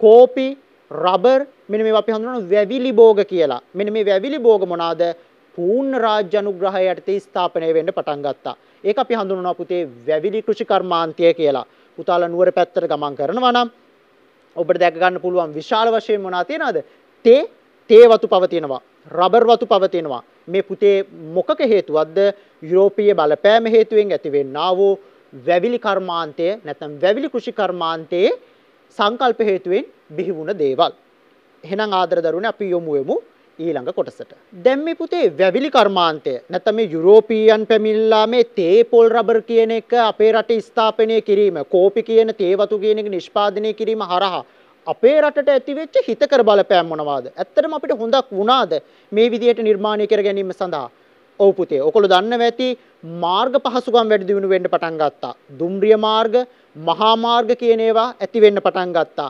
කෝපි, රබර් මෙන්න මේවා අපි හඳුනන වැවිලි භෝග කියලා. මෙන්න මේ වැවිලි භෝග මොනවාද? පූර්ණ රාජ්‍ය අනුග්‍රහය යටතේ ස්ථාපනය වෙන්න පටන් ගත්තා. ඒක අපි හඳුනනවා පුතේ වැවිලි කෘෂිකර්මාන්තය කියලා. පුතාලා නුවර පැත්තට ගමන් කරනවා නම් ඔබට දැක ගන්න පුළුවන් විශාල වශයෙන් මොනවා තියෙනවද? තේ, තේ වතු පව තියෙනවා. රබර් වතු පවතිනවා. මේ පුතේ මොකක හේතුවක්ද යුරෝපීය බලපෑම හේතුවෙන් ඇතිවෙන්නා වූ වැවිලි කර්මාන්තය නැත්නම් වැවිලි කෘෂි කර්මාන්තයේ සංකල්ප හේතුවෙන් බිහි වුණ දේවල්. එහෙනම් ආදර දරුවනේ අපි යොමු වෙමු ඊළඟ කොටසට. දැන් මේ පුතේ වැවිලි කර්මාන්තය නැත්නම් මේ යුරෝපියන් පැමිණලා මේ තේ පොල් රබර් කියන එක අපේ රටේ ස්ථාපනය කිරීම, කෝපි කියන තේ වතු කියන එක නිෂ්පාදනය කිරීම හරහා අපේ රටට ඇතිවෙච්ච හිතකර බලපෑම් මොනවාද? ඇත්තටම අපිට හොඳක් වුණාද මේ විදිහට නිර්මාණය කර ගැනීම සඳහා? ඔව් පුතේ. ඔකලෝ දන්නව ඇති මාර්ග පහසුකම් වැඩි දියුණු වෙන්න පටන් ගත්තා. දුම්රිය මාර්ග, මහා මාර්ග කියන ඒවා ඇති වෙන්න පටන් ගත්තා.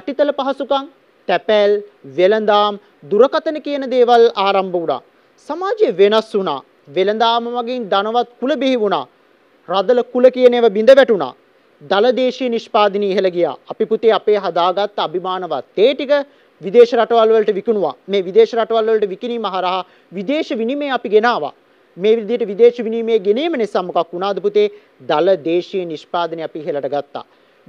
යටිතල පහසුකම්, තැපැල්, වෙළඳාම්, දුරකථන කියන දේවල් ආරම්භ වුණා. සමාජය වෙනස් වුණා. වෙළඳාම මගින් ධනවත් කුල බිහි වුණා. රදල කුල කියන ඒවා බිඳ වැටුණා. දලදේශී නිෂ්පාදනය ඉහළ ගියා. අපි පුතේ අපේ හදාගත්ත අභිමානවත් ඒ ටික විදේශ රටවල් වලට විකුණුවා. මේ විදේශ රටවල් වලට විකිණීම හරහා විදේශ විනිමය අපි ගෙනාවා. මේ විදිහට විදේශ විනිමය ගෙනීම නිසා මොකක් වුණාද පුතේ? දලදේශීය නිෂ්පාදනය අපි ඉහළට ගත්තා.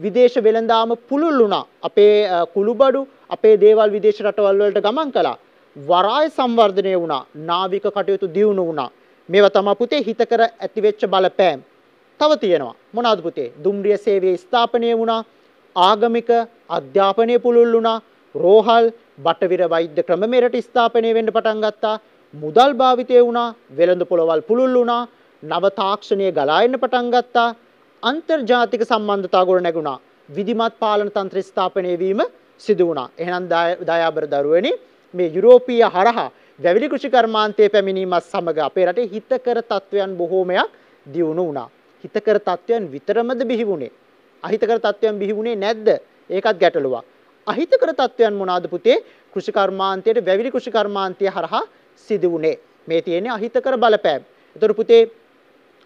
විදේශ වෙළඳාම පුළුල් වුණා. අපේ කුළුබඩු, අපේ දේවල් විදේශ රටවල් වලට ගමන් කළා. වරාය සංවර්ධනය වුණා. නාවික කටයුතු දියුණු වුණා. මේවා තමයි පුතේ හිත කර ඇතිවෙච්ච බලපෑම්. තව තියෙනවා මොනවද පුතේ දුම්රිය සේවයේ ස්ථාපනය වුණා ආගමික අධ්‍යාපනය පුළුල් වුණා රෝහල් බටවිර වෛද්‍ය ක්‍රම මෙරට ස්ථාපනය වෙන්න පටන් ගත්තා මුදල් භාවිතය වුණා වෙළඳ පොළවල් පුළුල් වුණා නව තාක්ෂණය ගලා එන්න පටන් ගත්තා අන්තර්ජාතික සම්බන්ධතා ගොඩ නැගුණා විධිමත් පාලන තන්ත්‍ර ස්ථාපනය වීම සිදු වුණා එහෙනම් දයාබර දරුවනි මේ යුරෝපීය හරහා වැවිලි කෘෂි කර්මාන්තයේ පැමිණීමත් සමග අපේ රටේ හිතකර තත්වයන් බොහෝමයක් දියුණු වුණා හිතකර තත්වයන් විතරමද බිහි වුණේ? අහිතකර තත්වයන් බිහි වුණේ නැද්ද? ඒකත් ගැටලුවක්. අහිතකර තත්වයන් මොනවාද පුතේ? කෘෂිකර්මාන්තයේ වැවිලි කෘෂිකර්මාන්තය හරහා සිදු වුණේ. මේ තියෙන්නේ අහිතකර බලපෑම්. ඒතර පුතේ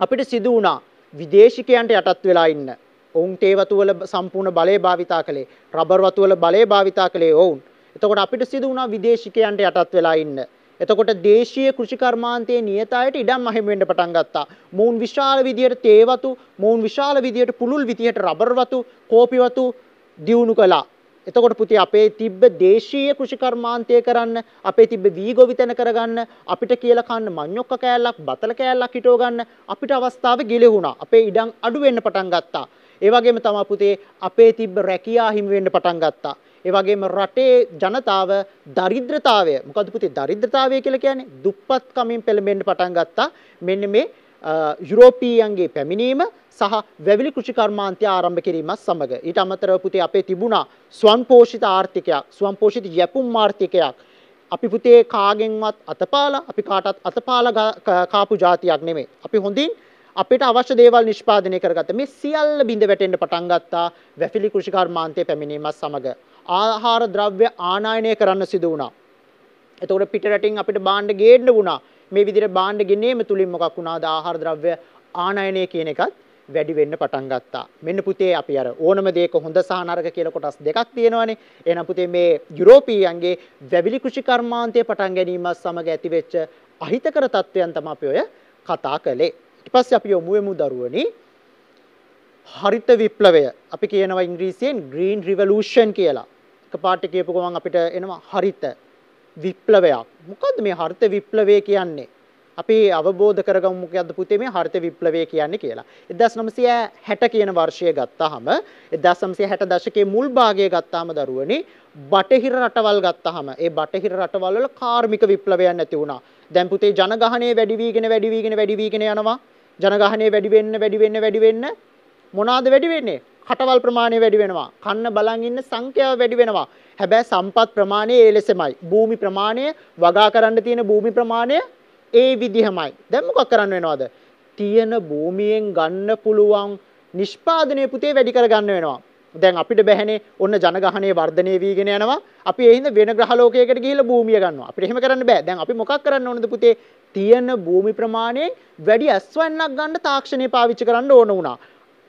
අපිට සිදු වුණා විදේශිකයන්ට යටත් වෙලා ඉන්න. ඔවුන් තේ වතු වල සම්පූර්ණ බලය භාවිතා කළේ. රබර් වතු වල බලය භාවිතා කළේ ඔවුන්. එතකොට අපිට සිදු වුණා විදේශිකයන්ට යටත් වෙලා ඉන්න. එතකොට දේශීය කෘෂිකර්මාන්තයේ නියත අයට ඉඩම් අහිමි වෙන්න පටන් ගත්තා. මොවුන් විශාල විදියට තේ වතු, මොවුන් විශාල විදියට පුළුල් විදියට රබර් වතු, කෝපි වතු දියුණු කළා. එතකොට පුතේ අපේ තිබ්බ දේශීය කෘෂිකර්මාන්තය කරන්න, අපේ තිබ්බ වීගොවිතැන කරගන්න, අපිට කියලා කන්න මඤ්ඤොක්ක කෑල්ලක්, බතල කෑල්ලක් හිටව ගන්න අපිට අවස්ථාව ගිලිහුණා. අපේ ඉඩම් අඩු වෙන්න පටන් ගත්තා. ඒ වගේම තමයි පුතේ අපේ තිබ්බ රැකියා හිමි වෙන්න පටන් ගත්තා. ඒ වගේම රටේ ජනතාව දරිද්‍රතාවය මොකද පුතේ දරිද්‍රතාවය කියලා කියන්නේ දුප්පත්කමින් පෙළඹෙන්න පටන් ගත්තා මෙන්න මේ යුරෝපීයන්ගේ පැමිණීම සහ වැවිලි කෘෂිකර්මාන්තය ආරම්භ කිරීමත් සමඟ ඊට අමතරව පුතේ අපේ තිබුණා ස්වම්පෝෂිත ආර්ථිකයක් ස්වම්පෝෂිත යැපුම් ආර්ථිකයක් අපි පුතේ කාගෙන්වත් අතපාලා අපි කාටත් අතපාලා කාපු જાතියක් නෙමෙයි අපි හොඳින් අපිට අවශ්‍ය දේවල් නිෂ්පාදනය කරගත මේ සියල්ල බිඳ වැටෙන්න පටන් ගත්තා වැෆිලි කෘෂිකර්මාන්තය පැමිණීමත් සමග ආහාර ද්‍රව්‍ය ආනයනය කරන්න සිදු වුණා. එතකොට පිට රටින් අපිට බාණ්ඩ ගේන්න වුණා. මේ විදිහට බාණ්ඩ ගෙනීම තුලින් මොකක් වුණාද ආහාර ද්‍රව්‍ය ආනයනය කියන එකත් වැඩි වෙන්න පටන් ගත්තා. මෙන්න පුතේ අපි අර ඕනම දෙයක හොඳ සහ නරක කියලා කොටස් දෙකක් තියෙනවානේ. එහෙනම් පුතේ මේ යුරෝපීයන්ගේ වැවිලි කෘෂි කර්මාන්තය පටන් ගැනීමත් සමග ඇතිවෙච්ච අහිතකර තත්ත්වයන් තමයි අපි ඔය කතා කළේ. ඊට පස්සේ අපි යමු යමු දරුවනි හරිත විප්ලවය. අපි කියනවා ඉංග්‍රීසියෙන් green revolution කියලා. එකපාරට කියපු ගමන් අපිට එනවා හරිත විප්ලවයක්. මොකද්ද මේ හරිත විප්ලවය කියන්නේ? අපි අවබෝධ කරගමු මොකද්ද පුතේ මේ හරිත විප්ලවය කියන්නේ කියලා. 1960 කියන වර්ෂය ගත්තාම 1960 දශකයේ මුල් භාගය ගත්තාම දරුවනේ බටහිර රටවල් ගත්තාම ඒ බටහිර රටවල් වල කාර්මික විප්ලවයන් ඇති වුණා. දැන් පුතේ ජනගහනය වැඩි වීගෙන වැඩි වීගෙන වැඩි වීගෙන යනවා. ජනගහනය වැඩි වෙන්න වැඩි වෙන්න වැඩි වෙන්න මොනවාද වැඩි වෙන්නේ? කටවල් ප්‍රමාණය වැඩි වෙනවා. කන්න බලන් ඉන්න සංඛ්‍යාව වැඩි වෙනවා. හැබැයි සම්පත් ප්‍රමාණය ඒ ලෙසමයි. භූමි ප්‍රමාණය වගා කරන්න තියෙන භූමි ප්‍රමාණය ඒ විදිහමයි. දැන් මොකක් කරන්න වෙනවද? තියෙන භූමියෙන් ගන්න පුළුවන් නිෂ්පාදනය පුතේ වැඩි කරගන්න වෙනවා. දැන් අපිට බැහැනේ ඔන්න ජනගහනය වර්ධනය වීගෙන යනවා. අපි ඒ හින්දා වෙන ග්‍රහලෝකයකට ගිහිල්ලා භූමිය ගන්නවා. අපිට එහෙම කරන්න බෑ. දැන් අපි මොකක් කරන්න ඕනද පුතේ? තියෙන භූමි ප්‍රමාණයෙන් වැඩි ඇස්වැන්නක් ගන්න තාක්ෂණය පාවිච්චි කරන්න ඕන වුණා.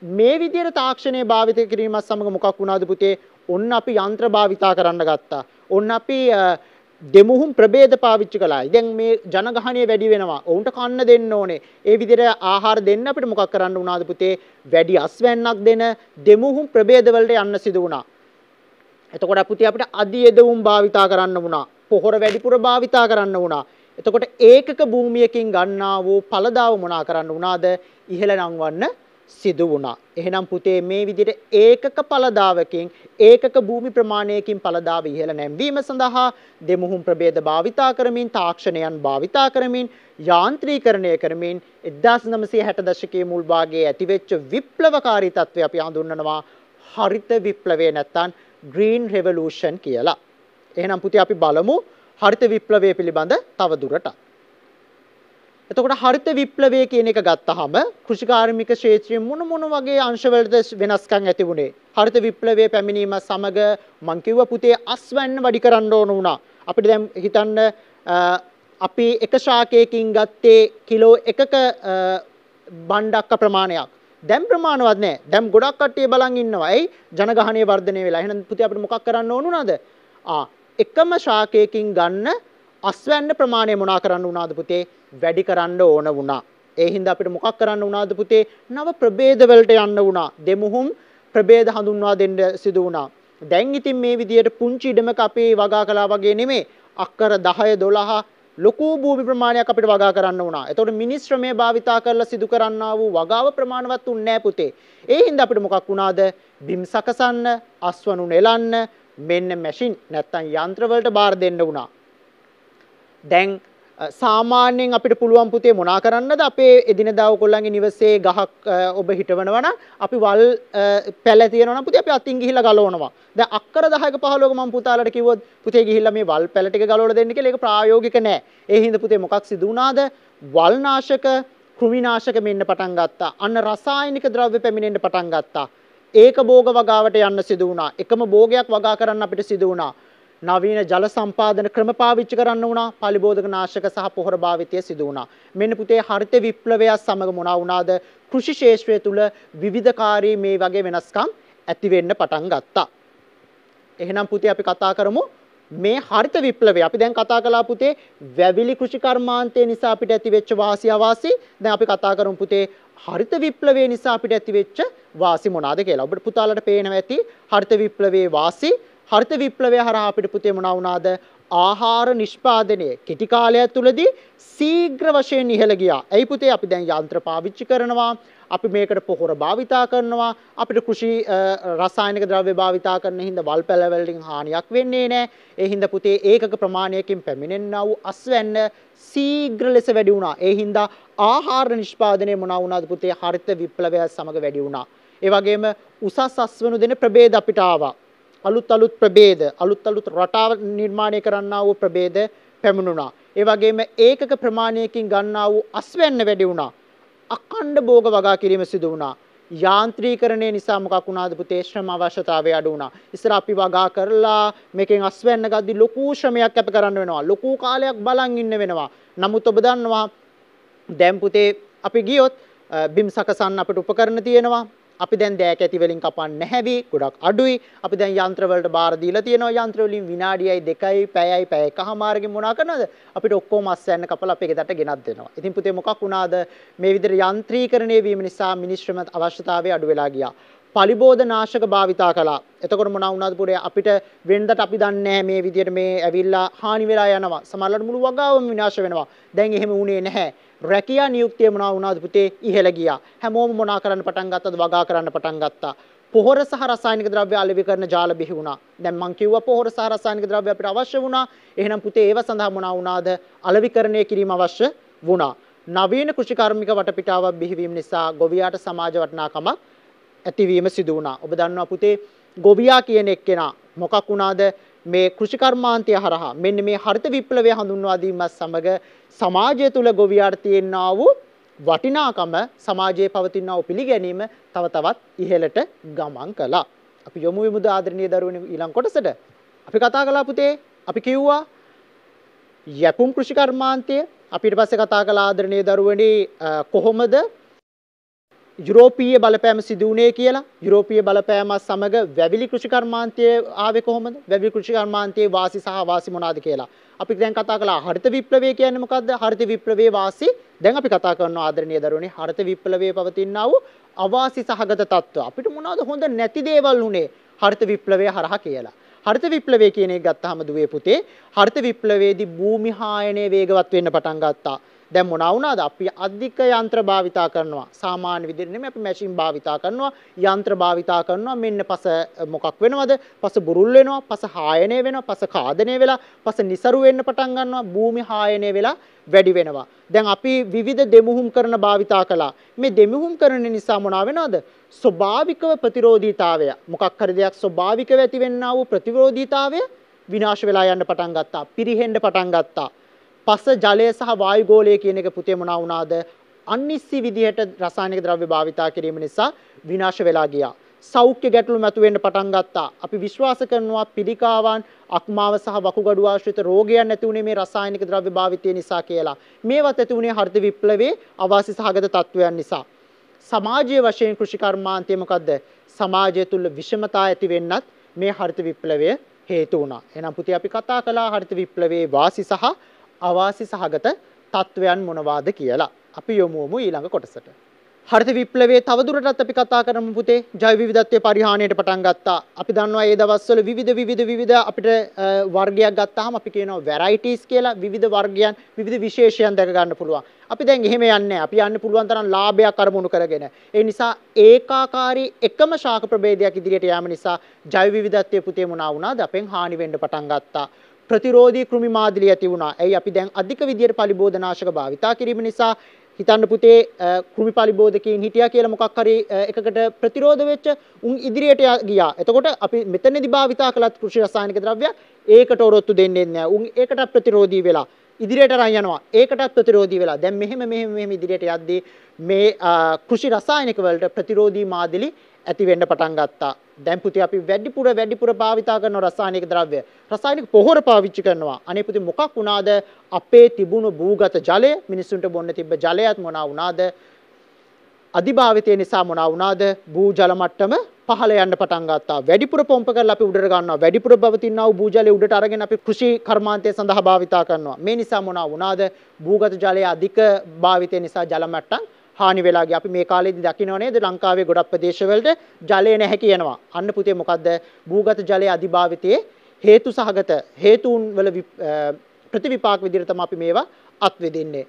මේ විදිහට තාක්ෂණය භාවිත කිරීමත් සමග මොකක් වුණාද පුතේ? ඔන්න අපි යන්ත්‍ර භාවිතා කරන්න ගත්තා. ඔන්න අපි දෙමුහුම් ප්‍රභේද පාවිච්චි කළා. දැන් මේ ජනගහණය වැඩි වෙනවා. ඔවුන්ට කන්න දෙන්න ඕනේ. ඒ විදිහට ආහාර දෙන්න අපිට මොකක් කරන්න වුණාද පුතේ? වැඩි අස්වැන්නක් දෙන දෙමුහුම් ප්‍රභේද වලට යන්න සිදු වුණා. එතකොට පුතේ අපිට අදි එදවුම් භාවිතා කරන්න වුණා. පොහොර වැඩිපුර භාවිතා කරන්න වුණා. එතකොට ඒකක භූමියකින් ගන්නා වූ ඵලදාව මොනා කරන්න වුණාද? ඉහළ නංවන්න සිදු වුණා. එහෙනම් පුතේ මේ විදිහට ඒකක පළදාවකින් ඒකක භූමි ප්‍රමාණයකින් පළදාව ඉහළ නැම්වීම සඳහා දෙමුහුම් ප්‍රභේද භාවිතා කරමින් තාක්ෂණයන් භාවිතා කරමින් යාන්ත්‍රීකරණය කරමින් 1960 දශකයේ මුල් භාගයේ ඇතිවෙච්ච විප්ලවකාරී තත්ත්වය අපි හඳුන්වනවා හරිත විප්ලවය නැත්තම් green revolution කියලා. එහෙනම් පුතේ අපි බලමු හරිත විප්ලවය පිළිබඳ තව දුරටත් එතකොට හරිත විප්ලවය කියන එක ගත්තහම කෘෂිකාර්මික ක්ෂේත්‍රයේ මොන මොන වගේ අංශවලද වෙනස්කම් ඇති වුණේ හරිත විප්ලවයේ පැමිණීම සමග මං කිව්වා පුතේ අස්වැන්න වැඩි කරන්න ඕන වුණා අපිට දැන් හිතන්න අපි එක ශාකයකින් ගත්තේ කිලෝ එකක බණ්ඩක්ක ප්‍රමාණයක් දැම් ප්‍රමාණවත් නෑ දැම් ගොඩක් කට්ටිය බලන් ඉන්නවයි ජනගහනය වර්ධනය වෙලා එහෙනම් පුතේ අපිට මොකක් කරන්න ඕන නේද ආ එකම ශාකයකින් ගන්න අස්වැන්න ප්‍රමාණය මොනා කරන්න වුණාද පුතේ වැඩි කරන්න ඕන වුණා. ඒ හින්දා අපිට මොකක් කරන්න වුණාද පුතේ නව ප්‍රභේද වලට යන්න වුණා. දෙමුහුම් ප්‍රභේද හඳුන්වා දෙන්න සිදු වුණා. දැන් ඉතින් මේ විදියට පුංචි ඉඩමක අපේ වගා කළා වගේ නෙමේ අක්කර 10 12 ලොකු භූමි ප්‍රමාණයක් අපිට වගා කරන්න වුණා. එතකොට මිනිස් ශ්‍රමය භාවිතා කරලා සිදු කරන්නා වූ වගාව ප්‍රමාණවත් උන්නේ නැහැ පුතේ. ඒ හින්දා අපිට මොකක් වුණාද? බිම් සකසන්න, අස්වනු නෙලන්න, මෙන්න මැෂින් නැත්තම් යන්ත්‍ර වලට බාර දෙන්න වුණා. දැන් සාමාන්‍යයෙන් අපිට පුළුවන් පුතේ මොනා කරන්නද අපේ එදිනදා ඔයගොල්ලන්ගේ නිවසේ ගහක් ඔබ හිටවනවා නම් අපි වල් පැල තියෙනවා නම් පුතේ අපි අතින් ගිහිල්ලා ගලවනවා. දැන් අක්කර 10ක 15ක මම පුතාලට කිව්වොත් පුතේ ගිහිල්ලා මේ වල් පැල ටික ගලවලා දෙන්න කියලා ඒක ප්‍රායෝගික නෑ. ඒ හින්දා පුතේ මොකක් සිදු වුණාද? වල්නාශක, කෘමිනාශක මෙන්න පටන් ගත්තා. අන්න රසායනික ද්‍රව්‍ය පැමිණෙන්න පටන් ගත්තා. ඒක භෝග වගාවට යන්න සිදු වුණා. එකම භෝගයක් වගා කරන්න අපිට සිදු වුණා. නවීන ජල සම්පාදන ක්‍රම පාවිච්චි කරන්න වුණා. පලිබෝධක නාශක සහ පොහොර භාවිතය සිදු වුණා. මෙන්න පුතේ හරිත විප්ලවයක් සමග මොනවා වුණාද? කෘෂි ක්ෂේත්‍රය තුල විවිධකාරී මේ වගේ වෙනස්කම් ඇති වෙන්න පටන් ගත්තා. එහෙනම් පුතේ අපි කතා කරමු මේ හරිත විප්ලවය අපි දැන් කතා කළා පුතේ වැවිලි කෘෂිකර්මාන්තය නිසා අපිට ඇතිවෙච්ච වාසි අවාසි දැන් අපි කතා කරමු පුතේ හරිත විප්ලවය නිසා අපිට ඇතිවෙච්ච වාසි මොනවාද කියලා. ඔබට පුතාලට පේනවා ඇති හරිත විප්ලවයේ වාසි හරිත විප්ලවය හරහා අපිට පුතේ මොනවා වුණාද? ආහාර නිෂ්පාදනය කෙටි කාලය තුලදී ශීඝ්‍ර වශයෙන් ඉහළ ගියා. එයි පුතේ අපි දැන් යන්ත්‍ර පාවිච්චි කරනවා. අපි මේකට පොහොර භාවිතා කරනවා. අපිට කෘෂි රසායනික ද්‍රව්‍ය භාවිතා කරන හින්දා වල් පැලවල් වලින් හානියක් වෙන්නේ නැහැ. ඒ හින්දා පුතේ ඒකක ප්‍රමාණයකින් පැමිණෙන්නා වූ අස්වැන්න ශීඝ්‍ර ලෙස වැඩි වුණා. ඒ හින්දා ආහාර නිෂ්පාදනය මොනවා වුණාද පුතේ හරිත විප්ලවය සමග වැඩි වුණා. ඒ වගේම උසස් අස්වනු දෙන ප්‍රභේද අපිට ආවා. අලුත් අලුත් ප්‍රභේද අලුත් අලුත් රටාව නිර්මාණය කරන්නා වූ ප්‍රභේද පැමිණුණා. ඒ වගේම ඒකක ප්‍රමාණයකින් ගන්නා වූ අස්වැන්න වැඩි වුණා. අඛණ්ඩ භෝග වගා කිරීම සිදු වුණා. යාන්ත්‍රීකරණය නිසා මොකක් වුණාද පුතේ ශ්‍රම අවශ්‍යතාවය අඩු වුණා. ඉස්සර අපි වගා කරලා මේකෙන් අස්වැන්න ගද්දි ලොකු ශ්‍රමයක් අප කරන්න වෙනවා. ලොකු කාලයක් බලන් ඉන්න වෙනවා. නමුත් ඔබ දන්නවා දැන් පුතේ අපි ගියොත් බිම් සකසන්න අපට උපකරණ තියෙනවා. අපි දැන් දෑක ඇති වලින් කපන්නේ නැහැවි ගොඩක් අඩුයි අපි දැන් යන්ත්‍ර වලට බාර දීලා තියෙනවා යන්ත්‍ර වලින් විනාඩියයි දෙකයි පැයයි පැය එකහමාරකින් මොනා කරනවද අපිට ඔක්කොම අස්සයන් කපලා අපේ ගෙදරට ගෙනත් දෙනවා ඉතින් පුතේ මොකක් වුණාද මේ විදිහට යන්ත්‍රීකරණය වීම නිසා මිනිස්ශ්‍රම අවශ්‍යතාවය අඩු වෙලා ගියා පලිබෝධ නාශක භාවිතා කලා එතකොට මොන වුණාද පුරේ අපිට වෙන්දට අපි දන්නේ මේ විදිහට මේ ඇවිල්ලා හානි වෙලා යනවා සමහරවිට මුළු වගාවම විනාශ වෙනවා දැන් එහෙම වුණේ නැහැ රැකියා නියුක්තිය මොනවා වුණාද පුතේ ඉහළ ගියා. හැමෝම මොනා කරන්න පටන් ගත්තද වගා කරන්න පටන් ගත්තා. පොහොර සහ රසායනික ද්‍රව්‍ය අලෙවිකරණ ජාල බිහි වුණා. දැන් මං කිව්වා පොහොර සහ රසායනික ද්‍රව්‍ය අපිට අවශ්‍ය වුණා. එහෙනම් පුතේ ඒව සඳහා මොනවා වුණාද? අලෙවිකරණය කිරීම අවශ්‍ය වුණා. නවීන කෘෂිකාර්මික වටපිටාවක් බිහිවීම නිසා ගොවියාට සමාජ වටිනාකමක් ඇතිවීම සිදු වුණා. ඔබ දන්නවා පුතේ ගොවියා කියන එක්කෙනා මොකක් වුණාද? මේ කෘෂිකර්මාන්තය හරහා මෙන්න මේ හරිත විප්ලවය හඳුන්වා දීමත් සමග සමාජය තුළ ගොවියාට තියෙන්නා වූ වටිනාකම සමාජයේ පවතිනා වූ පිළිගැනීම තව තවත් ඉහළට ගමන් කළා. අපි යොමු වෙමුද ආදරණීය දරුවනි ඊළඟ කොටසට. අපි කතා කළා පුතේ අපි කිව්වා යැපුම් කෘෂිකර්මාන්තය අපිට පස්සේ කතා කළා ආදරණීය දරුවනි කොහොමද යුරෝපීය බලපෑම සිදු වුණේ කියලා යුරෝපීය බලපෑමත් සමග වැවිලි කෘෂිකර්මාන්තයේ ආවේ කොහොමද වැවිලි කෘෂිකර්මාන්තයේ වාසි සහ වාසි මොනවාද කියලා අපි දැන් කතා කළා හරිත විප්ලවය කියන්නේ මොකද්ද හරිත විප්ලවයේ වාසි දැන් අපි කතා කරනවා ආදරණීය දරුවනේ හරිත විප්ලවයේ පවතිනා වූ අවාසි සහගත තත්ත්ව අපිට මොනවද හොඳ නැති දේවල් උනේ හරිත විප්ලවය හරහා කියලා හරිත විප්ලවය කියන එක ගත්තාම දුවේ පුතේ හරිත විප්ලවයේදී භූමි හායනය වේගවත් වෙන්න පටන් ගත්තා දැන් මොනවා වුණාද අපි අධික යන්ත්‍ර භාවිතා කරනවා සාමාන්‍ය විදිහට නෙමෙයි අපි මැෂින් භාවිතා කරනවා යන්ත්‍ර භාවිතා කරනවා මෙන්න පස මොකක් වෙනවද පස බුරුල් වෙනවා පස හායනය වෙනවා පස කාදනය වෙලා පස નિසරු වෙන්න පටන් ගන්නවා භූමි හායනය වෙලා වැඩි වෙනවා දැන් අපි විවිධ දෙමුහුම් කරන භාවිතා කළා මේ දෙමුහුම් කරන නිසා මොනවා වෙනවද ස්වභාවිකව ප්‍රතිරෝධීතාවය මොකක් හරි දෙයක් ස්වභාවිකව ඇතිවෙන්නා වූ ප්‍රතිරෝධීතාවය විනාශ වෙලා යන්න පටන් ගත්තා පිරිහෙන්න පටන් ගත්තා පස ජලය සහ වායු ගෝලය කියන එක පුතේ මොනවා වුණාද? අනිස්සි විදිහට රසායනික ද්‍රව්‍ය භාවිතා කිරීම නිසා විනාශ වෙලා ගියා. සෞඛ්‍ය ගැටලු මතුවෙන්න පටන් ගත්තා. අපි විශ්වාස කරනවා පිළිකාවන් අක්මාව සහ වකුගඩු ආශ්‍රිත රෝගයන් ඇති වුණේ මේ රසායනික ද්‍රව්‍ය භාවිතය නිසා කියලා. මේවත් ඇති වුණේ හෘද විප්ලවයේ අවාසි සහගත තත්වයන් නිසා. සමාජයේ වශයෙන් කෘෂිකර්මාන්තය මොකද්ද? සමාජය තුල විෂමතා ඇති වෙන්නත් මේ හෘද විප්ලවය හේතු වුණා. එහෙනම් පුතේ අපි කතා කළා හෘද විප්ලවයේ වාසි සහ අවාසි සහගත තත්ත්වයන් මොනවාද කියලා. අපි යොමුුවමු ඊළඟ කොටසට. හරිත විප්ලවේ තවදුරටත් අපි කතා කරම පුතේ ජයවිධත්වය පරිහානයට පටන් ගත්තා අපි දන්නවා ඒ දවස්වල විධ විධ විධ අපිට වර්ගයක් ගත්තාහම අපි කියනවා වැරයිටස් කියලා විධ වර්ගයන් විධ විශේෂයන් දැකගන්න පුළුවන් අපි දැන් එහෙම යන්න අපි යන්න පුළුවන් තරම් ලාභයක් අරමුණු කරගෙන ඒ නිසා ඒකාකාරී එකම ශාක ප්‍රභේදයක් ඉදිරියට යාම නිසා ජයවිධත්වය පුතේ මුණා වුණාද අපෙන් හානිවෙන්ඩ පටන් ගත්තා ප්‍රතිරෝධී කෘමි මාදිලි ඇති වුණා. ඇයි අපි දැන් අධික විදියට පලිබෝධනාශක භාවිතා කිරීම නිසා හිතන්න පුතේ කෘමි පලිබෝධකයෙන් හිටියා කියලා මොකක් හරි එකකට ප්‍රතිරෝධ වෙච්ච උන් ඉදිරියට ගියා. එතකොට අපි මෙතනදී භාවිතා කළත් කෘෂි රසායනික ද්‍රව්‍ය ඒකට ඔරොත්තු දෙන්නේ නැහැ. උන් ඒකට ප්‍රතිරෝධී වෙලා ඉදිරියට රන් යනවා. ඒකටත් ප්‍රතිරෝධී වෙලා. දැන් මෙහෙම මෙහෙම මෙහෙම ඉදිරියට යද්දී මේ කෘෂි රසායනික වලට ප්‍රතිරෝධී මාදිලි ඇති වෙන්න පටන් ගත්තා. දැන් පුතේ අපි වැඩිපුර වැඩිපුර භාවිතා කරන රසායනික ද්‍රව්‍ය, රසායනික පොහොර පාවිච්චි කරනවා. අනේ පුතේ මොකක් වුණාද? අපේ තිබුණු භූගත ජලය, මිනිසුන්ට බොන්න තිබ්බ ජලයත් මොනවා වුණාද? අධිභාවිතය නිසා මොනවා වුණාද? භූ ජල මට්ටම පහළ යන්න පටන් ගත්තා. වැඩිපුර පොම්ප කරලා අපි උඩට ගන්නවා. වැඩිපුර පවතිනා වූ භූජලය උඩට අරගෙන අපි කෘෂි කර්මාන්තය සඳහා භාවිතා කරනවා. මේ නිසා මොනවා වුණාද? භූගත ජලයේ අධික භාවිතය නිසා ජල මට්ටම් හානි වෙලා ගියා. අපි මේ කාලෙදි දකිනව නේද ලංකාවේ ගොඩක් ප්‍රදේශවලට ජලය නැහැ කියනවා. අන්න පුතේ මොකද්ද? භූගත ජලයේ අධිභාවිතයේ හේතු සහගත හේතුන් වල ප්‍රතිවිපාක විදිහට තමයි අපි මේවා අත්විඳින්නේ.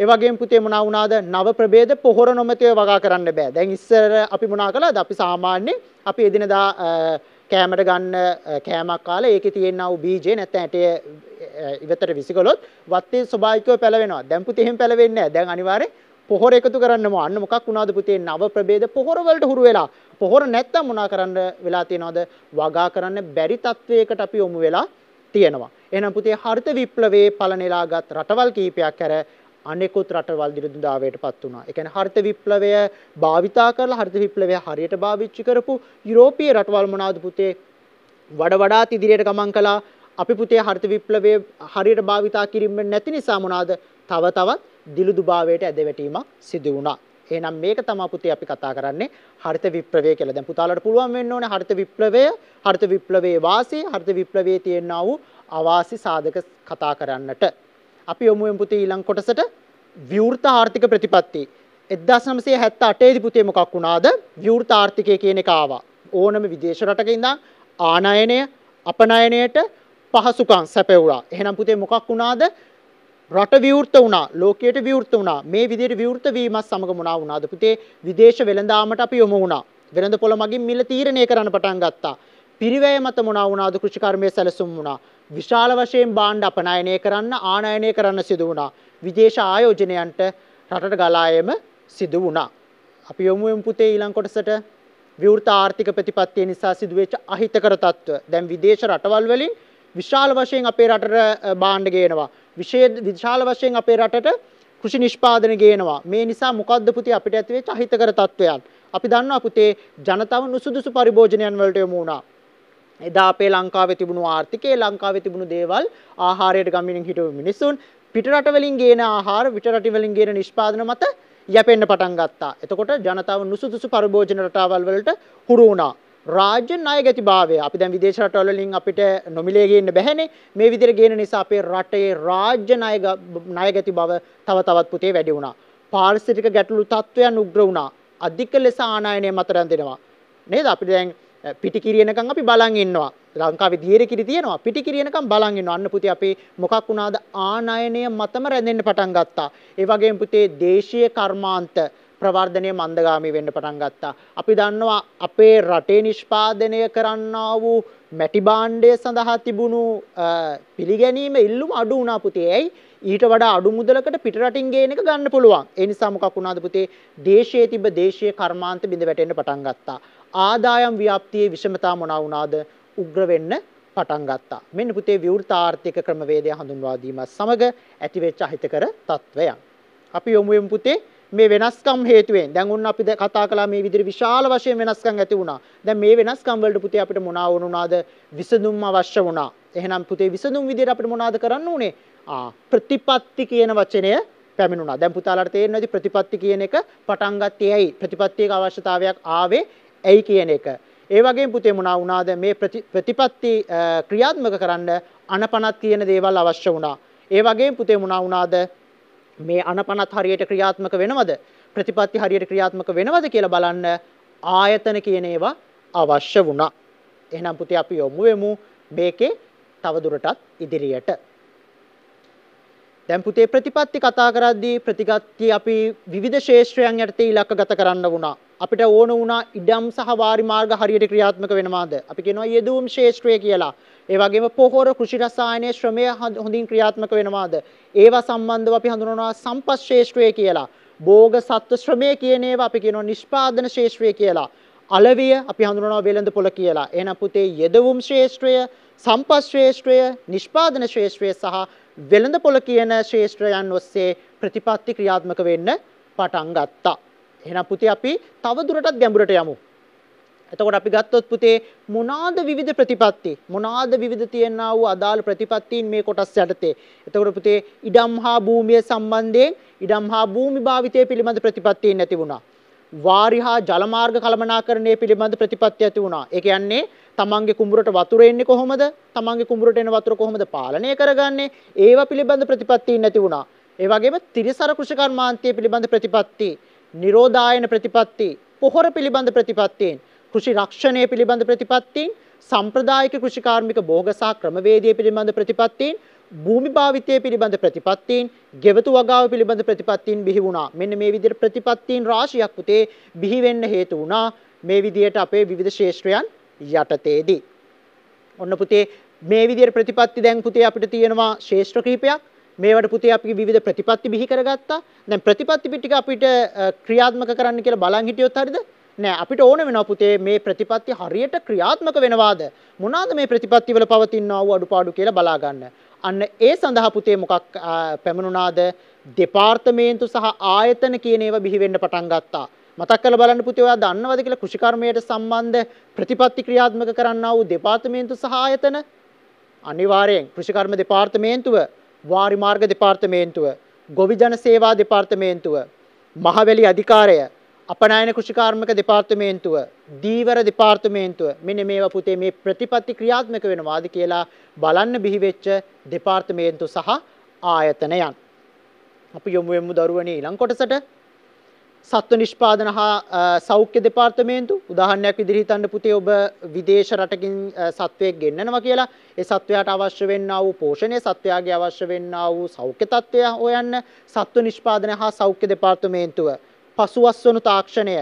ඒ වගේම පුතේ මොනවා වුණාද? නව ප්‍රභේද පොහොර නොමැතිව වගා කරන්න බෑ. දැන් ඉස්සර අපි මොනා කළාද? අපි සාමාන්‍යයෙන් අපි එදිනදා කෑමට ගන්න කෑමක් කාලා ඒකේ තියෙනා වූ බීජේ නැත්නම් ඇටය ඉවතට විසිකලොත් වත්තේ ස්වභාවිකව පැලවෙනවා. දැන් පුතේ එහෙම පැලවෙන්නේ නැහැ. දැන් අනිවාර්යයෙන් පොහොර එකතු කරන්නම අන්න මොකක් වුණාද පුතේ නව ප්‍රභේද පොහොර වලට හුරු වෙලා පොහොර නැත්තම් මොනා කරන්න වෙලා තියනවද වගා කරන්න බැරි තත්වයකට අපි යොමු වෙලා තියෙනවා එහෙනම් පුතේ හරිත විප්ලවයේ පලනෙලාගත් රටවල් කීපයක් ඇර අනෙකුත් රටවල් දිරිදුදාවයටපත් වුණා. ඒ කියන්නේ හරිත විප්ලවය භාවිතා කරලා හරිත විප්ලවය හරියට භාවිතා කරපු යුරෝපීය රටවල් මොනවාද පුතේ වඩ වඩාත් ඉදිරියට ගමන් කළා. අපි පුතේ හරිත විප්ලවය හරියට භාවිතා කිරීම නැති නිසා මොනවාද තව තවත් දිලිදුභාවයට ඇදවැටීමක් සිදු වුණා. එහෙනම් මේක තමයි පුතේ අපි කතා කරන්නේ හරිත විප්ලවය කියලා. දැන් පුතාලට පුළුවන් වෙන්න ඕනේ හරිත විප්ලවය, හරිත විප්ලවයේ වාසී, හරිත විප්ලවයේ තියෙනා වූ අවාසි සාධක කතා කරන්නට. අපි යමු යමු පුතේ ඊළඟ කොටසට විවෘත ආර්ථික ප්‍රතිපත්ති. 1978 දී පුතේ මොකක් වුණාද? විවෘත ආර්ථිකය කියන එක ආවා. ඕනම විදේශ රටක ඉඳන් ආනයනය, අපනයනයට පහසුකම් සැපෙවුණා. එහෙනම් පුතේ මොකක් වුණාද? රට විවෘත වුණා ලෝකයට විවෘත වුණා මේ විදිහට විවෘත වීමත් සමග මොනවා වුණාද පුතේ විදේශ වෙළඳාමට අපි යොමු වුණා වෙළඳ පොළ මගින් මිල තීරණය කරන්න පටන් ගත්තා පිරිවැය මත මොනවා වුණාද කෘෂිකර්මයේ සැලසුම් වුණා විශාල වශයෙන් භාණ්ඩ අපනයනය කරන්න ආනයනය කරන්න සිදු වුණා විදේශ ආයෝජනයන්ට රටට ගලායම සිදු වුණා අපි යොමු වෙමු පුතේ ඊළඟ කොටසට විවෘත ආර්ථික ප්‍රතිපත්තිය නිසා සිදුවෙච්ච අහිතකර තත්ත්ව දැන් විදේශ රටවල් වලින් විශාල වශයෙන් අපේ රටට බාණ්ඩ ගේනවා විශාල වශයෙන් අපේ රටට කෘෂි නිෂ්පාදන ගේනවා. මේ නිසා මොකද්ද පුතේ අපිට ඇතිවෙච්ච අහිතකර තත්වයන්? අපි දන්නවා පුතේ ජනතාව නුසුදුසු පරිභෝජනයන් වලට යොමු වුණා. එදා අපේ ලංකාවේ තිබුණු ආර්ථිකයේ ලංකාවේ තිබුණු දේවල් ආහාරයට ගමිනින් හිටපු මිනිසුන් පිටරට වලින් ගේන ආහාර පිටරට වලින් ගේන නිෂ්පාදන මත යැපෙන්න පටන් ගත්තා. එතකොට ජනතාව නුසුදුසු පරිභෝජන රටාවල් වලට හුරු වුණා. රාජ්‍ය ණයගතිභාවය අපි දැන් විදේශ රටවල වලින් අපිට නොමිලේ ගේන්න බැහැනේ මේ විදිහට ගේන නිසා අපේ රටේ රාජ්‍ය ණයගති බව තව තවත් පුතේ වැඩි වුණා පාරිසරික ගැටලු තත්ත්වයන් උග්‍ර වුණා අධික ලෙස ආනයනය මත රැඳෙනවා නේද අපිට දැන් පිටි කිරියනකම් අපි බලන් ඉන්නවා ලංකාවේ දියර කිරි තියෙනවා පිටි කිරියනකම් බලන් ඉන්නවා අන්න පුතේ අපි මොකක් වුණාද ආනයනය මතම රැඳෙන්න පටන් ගත්තා ඒ වගේම පුතේ දේශීය කර්මාන්ත ප්‍රවර්ධනය මන්දගාමී වෙන්න පටන් ගත්තා. අපි දන්නවා අපේ රටේ නිෂ්පාදනය කරන්නා වූ මැටි බාණ්ඩය සඳහා තිබුණු පිළිගැනීම ඉල්ලුම් අඩු වුණා පුතේ. ඇයි? ඊට වඩා අඩු මුදලකට පිටරටින් ගේන එක ගන්න පුළුවන්. ඒ නිසා මොකක් වුණාද පුතේ? දේශයේ තිබ්බ දේශීය කර්මාන්ත බිඳ වැටෙන්න පටන් ගත්තා. ආදායම් ව්‍යාප්තියේ විෂමතා මොනවා වුණාද? උග්‍ර වෙන්න පටන් ගත්තා. මෙන්න පුතේ විවෘත ආර්ථික ක්‍රමවේදය හඳුන්වා දීමත් සමග ඇතිවෙච්ච අහිතකර තත්ත්වයන්. අපි යොමු වෙමු පුතේ මේ වෙනස්කම් හේතුවෙන් දැන් උන් අපි කතා කළා මේ විදිහට විශාල වශයෙන් වෙනස්කම් ඇති වුණා. දැන් මේ වෙනස්කම් වලට පුතේ අපිට මොනවා වුණාද? විසඳුම් අවශ්‍ය වුණා. එහෙනම් පුතේ විසඳුම් විදිහට අපිට මොනවාද කරන්න ඕනේ? ආ ප්‍රතිපත්ති කියන වචනය පැමිණුණා. දැන් පුතාලාට තේරෙනවද ප්‍රතිපත්ති කියන එක පටන් ගත්තේ ඇයි? ප්‍රතිපත්තියක අවශ්‍යතාවයක් ආවේ ඇයි කියන එක. ඒ වගේම පුතේ මොනවා වුණාද? මේ ප්‍රතිපත්ති ක්‍රියාත්මක කරන්න අනපනත් කියන දේවල් අවශ්‍ය වුණා. ඒ වගේම පුතේ මොනවා වුණාද? මේ අනපනත් හරියට ක්‍රියාත්මක වෙනවද ප්‍රතිපත්ති හරියට ක්‍රියාත්මක වෙනවද කියලා බලන්න ආයතන කියන ඒවා අවශ්‍ය වුණා. එහෙනම් පුතේ අපි යොමු වෙමු මේකේ තවදුරටත් ඉදිරියට. දැන් පුතේ ප්‍රතිපත්ති කතා කරද්දී ප්‍රතිගත්ති අපි විවිධ ශේෂ්ත්‍රයන් යටතේ ඉලක්කගත කරන්න වුණා. අපිට ඕන වුණා ඉඩම් සහ වාරි මාර්ග හරියට ක්‍රියාත්මක වෙනවාද? අපි කියනවා යෙදවුම් ශේෂ්ත්‍රය කියලා. ඒ වගේම පොහොර කෘෂි රසායනයේ ශ්‍රමය හොඳින් ක්‍රියාත්මක වෙනවාද? ඒවා සම්බන්ධව අපි හඳුනනවා සම්පත් ශේෂ්ත්‍රය කියලා. භෝග සත්ව ශ්‍රමය කියන ඒවා අපි කියනවා නිෂ්පාදන ශේෂ්ත්‍රය කියලා. අලවිය අපි හඳුනනවා වෙළඳ පොළ කියලා. එහෙනම් පුතේ යෙදවුම් ශේෂ්ත්‍රය, සම්පත් ශේෂ්ත්‍රය, නිෂ්පාදන ශේෂ්ත්‍රය සහ වෙළඳ පොළ කියන ශේෂ්ත්‍රයන් ඔස්සේ ප්‍රතිපත්ති ක්‍රියාත්මක වෙන්න පටන් ගත්තා. එහෙනම් පුතේ අපි තවදුරටත් ගැඹුරට යමු. එතකොට අපි ගත්තොත් පුතේ මොනාද විවිධ ප්‍රතිපත්ති මොනාද විවිධ තියෙනා වූ අදාළ ප්‍රතිපත්තීන් මේ කොටස් යටතේ. එතකොට පුතේ ඉඩම් හා භූමිය සම්බන්ධයෙන් ඉඩම් හා භූමි භාවිතය පිළිබඳ ප්‍රතිපත්තීන් ඇති වුණා. වාරි හා ජලමාර්ග කළමනාකරණය පිළිබඳ ප්‍රතිපත්ති ඇති වුණා. ඒ කියන්නේ තමන්ගේ කුඹරට වතුර එන්නේ කොහොමද? තමන්ගේ කුඹරට එන වතුර කොහොමද පාලනය කරගන්නේ? ඒවා පිළිබඳ ප්‍රතිපත්තීන් ඇති වුණා. ඒ වගේම තිරිසර කෘෂිකර්මාන්තය පිළිබඳ ප්‍රතිපත්ති නිරෝධායන ප්‍රතිපත්ති පොහොර පිළිබඳ ප්‍රතිපත්තියෙන් කෘෂි රක්ෂණය පිළිබඳ ප්‍රතිපත්තින් සම්ප්‍රදායික කෘෂිකාර්මික භෝග සහ ක්‍රමවේදය පිළිබඳ ප්‍රතිපත්තින් භූමි භාවිතය පිළිබඳ ප්‍රතිපත්තීන් ගෙවතු වගාව පිළිබඳ ප්‍රතිපත්තීන් බිහි වුණා මෙන්න මේ විදිර ප්‍රතිපත්තීන් රාශියක් පුතේ බිහිවෙන්න හේතු වුණා මේ විදියට අපේ විධ ශේෂත්‍රයන් යටතේදී. ඔන්න පුතේ මේ විදිර ප්‍රතිපත්ති දැන් පුතේ අපිට තියෙනවා ශේෂ්ත්‍රකීපයක් මේවට පුතේ අපි විවිධ ප්‍රතිපත්ති බිහි කරගත්තා. දැන් ප්‍රතිපත්ති පිටික අපිට ක්‍රියාත්මක කරන්න කියලා බලන් හිටියොත් හරියද? නෑ අපිට ඕන වෙනවා පුතේ මේ ප්‍රතිපත්ති හරියට ක්‍රියාත්මක වෙනවාද මොනවාද මේ ප්‍රතිපත්තිවල පවතිනා වූ අඩුපාඩු කියලා බලා ගන්න. අන්න ඒ සඳහා පුතේ මොකක් පැමිණුණාද දෙපාර්තමේන්තු සහ ආයතන කියන ඒවා බිහි වෙන්න පටන් ගත්තා. මතක් කරලා බලන්න පුතේ ඔයා දන්නවද කියලා කෘෂිකර්මයට සම්බන්ධ ප්‍රතිපත්ති ක්‍රියාත්මක කරන්නා වූ දෙපාර්තමේන්තු සහ ආයතන අනිවාර්යෙන් කෘෂිකර්ම දෙපාර්තමේන්තුව වාරි මාර්ග දෙපාර්තමේන්තුව, ගොවිජන සේවා දෙපාර්තමේන්තුව, මහවැලි අධිකාරය, අපනයන කෘෂිකාර්මක දෙපාර්තමේන්තුව, දීවර දෙපාර්තමේන්තුව මෙන්න මේවා පුතේ මේ ප්‍රතිපත්ති ක්‍රියාත්මක වෙනවාද කියලා බලන්න බිහි වෙච්ච දෙපාර්තමේන්තු සහ ආයතනයන්. අපි යොමු වෙමු දරුවනේ ඊළඟ කොටසට සත්ව නිෂ්පාදන හා සෞඛ්‍ය දෙපාර්තමේන්තු උදාහරණයක් විදිහට හිතන්න පුතේ ඔබ විදේශ රටකින් සත්වයෙක් ගෙන්නනවා කියලා ඒ සත්වයාට අවශ්‍ය වෙන්නා වූ පෝෂණය සත්වයාගේ අවශ්‍ය වෙන්නා වූ සෞඛ්‍ය තත්ත්වය හොයන්න සත්ව නිෂ්පාදන හා සෞඛ්‍ය දෙපාර්තමේන්තුව පසුවස්වනු තාක්ෂණය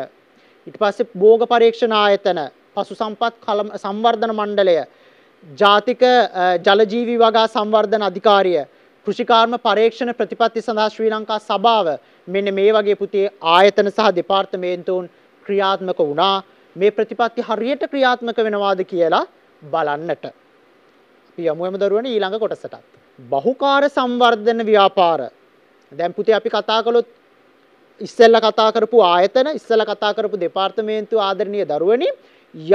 ඊට පස්සේ භෝග පරීක්ෂණ ආයතන පසු සම්පත් සංවර්ධන මණ්ඩලය ජාතික ජලජීවි වගා සංවර්ධන අධිකාරිය කෘෂිකාර්ම පරීක්ෂණ ප්‍රතිපත්ති සඳහා ශ්‍රී ලංකා සභාව මෙන්න මේ වගේ පුතේ ආයතන සහ දෙපාර්තමේන්තුන් ක්‍රියාත්මක වුණා මේ ප්‍රතිපත්ති හරියට ක්‍රියාත්මක වෙනවාද කියලා බලන්නට. අපි යමු යමු දරුවනේ ඊළඟ කොටසටත්. බහුකාර්ය සංවර්ධන ව්‍යාපාර. දැන් පුතේ අපි කතා කළොත් ඉස්සෙල්ලා කතා කරපු ආයතන, ඉස්සෙල්ලා කතා කරපු දෙපාර්තමේන්තු ආදරණීය දරුවනේ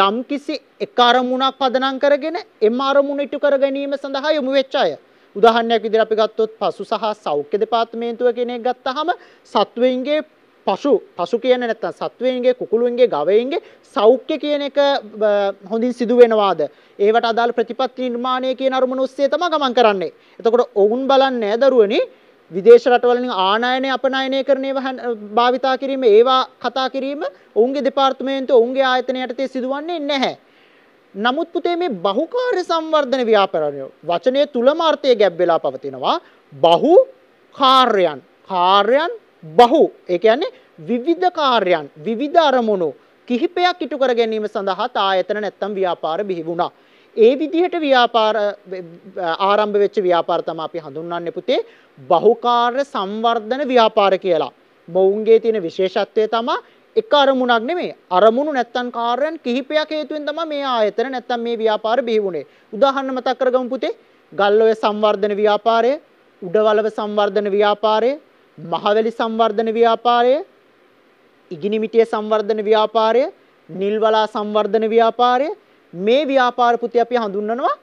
යම්කිසි එක අරමුණක් පදනම් කරගෙන එම අරමුණ ඉටු කර ගැනීම සඳහා යොමු වෙච්ච අය. උදාහරණයක් විදිහට අපි ගත්තොත් පශු සහ සෞඛ්‍ය දෙපාර්තමේන්තුව කෙනෙක් ගත්තාම සත්වයින්ගේ පශු පශු කියන නැත්තම් සත්වයින්ගේ කුකුළුන්ගේ ගවයින්ගේ සෞඛ්‍ය කියන එක හොඳින් සිදු වෙනවාද ඒවට අදාළ ප්‍රතිපත්ති නිර්මාණය කියන අරමුණ ඔස්සේ තමයි ගමන් කරන්නේ එතකොට ඔවුන් බලන්නේ දරුවනි විදේශ රටවලින් ආනයනය අපනයනය කරන භාවිතා කිරීම ඒවා කතා කිරීම ඔවුන්ගේ දෙපාර්තමේන්තුව ඔවුන්ගේ ආයතන යටතේ සිදුවන්නේ නැහැ නමුත් පුතේ මේ බහුකාර්ය සංවර්ධන ව්‍යාපාරණය වචනය තුලම අර්ථය ගැබ් වෙලා පවතිනවා බහු කාර්යයන් කාර්යයන් බහු ඒ කියන්නේ විවිධ කාර්යයන් විවිධ අරමුණු කිහිපයක් ඉටු කර ගැනීම සඳහා තායතන නැත්තම් ව්‍යාපාර බිහි වුණා. ඒ විදිහට ව්‍යාපාර ආරම්භ වෙච්ච ව්‍යාපාර තමයි අපි හඳුන්වන්නේ පුතේ බහුකාර්ය සංවර්ධන ව්‍යාපාර කියලා. මොවුන්ගේ තියෙන විශේෂත්වය තමයි එක අරමුණක් නෙමෙයි. අරමුණු නැත්තම් කාර්යයන් කිහිපයක් හේතුවෙන් තමයි මේ ආයතන නැත්තම් මේ ව්‍යාපාර බිහි වුනේ. උදාහරණ මතක් කරගමු පුතේ. ගල්ඔය සංවර්ධන ව්‍යාපාරය, උඩවලව සංවර්ධන ව්‍යාපාරය, මහවැලි සංවර්ධන ව්‍යාපාරය, ඉගිනිමිටිය සංවර්ධන ව්‍යාපාරය, නිල්වලා සංවර්ධන ව්‍යාපාරය මේ ව්‍යාපාර පුතේ අපි හඳුන්වනවා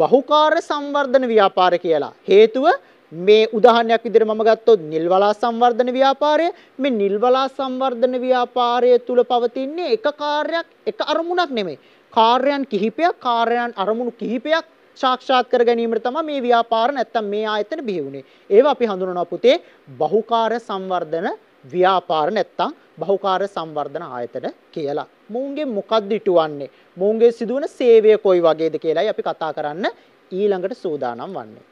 බහුකාර්ය සංවර්ධන ව්‍යාපාර කියලා. හේතුව මේ උදාහරණයක් විදිහට මම ගත්තොත් නිල්වලා සංවර්ධන ව්‍යාපාරය මේ නිල්වලා සංවර්ධන ව්‍යාපාරය තුල පවතින්නේ එක කාර්යයක් එක අරමුණක් නෙමෙයි කාර්යයන් කිහිපයක් කාර්යයන් අරමුණු කිහිපයක් සාක්ෂාත් කර ගැනීමට තමයි මේ ව්‍යාපාර නැත්තම් මේ ආයතන බිහි වුනේ ඒවා අපි හඳුනනවා පුතේ බහුකාර්ය සංවර්ධන ව්‍යාපාර නැත්තම් බහුකාර්ය සංවර්ධන ආයතන කියලා මොවුන්ගේ මොකක්ද ඉටුවන්නේ මොවුන්ගේ සිදුවන සේවය කොයි වගේද කියලායි අපි කතා කරන්න ඊළඟට සූදානම් වන්නේ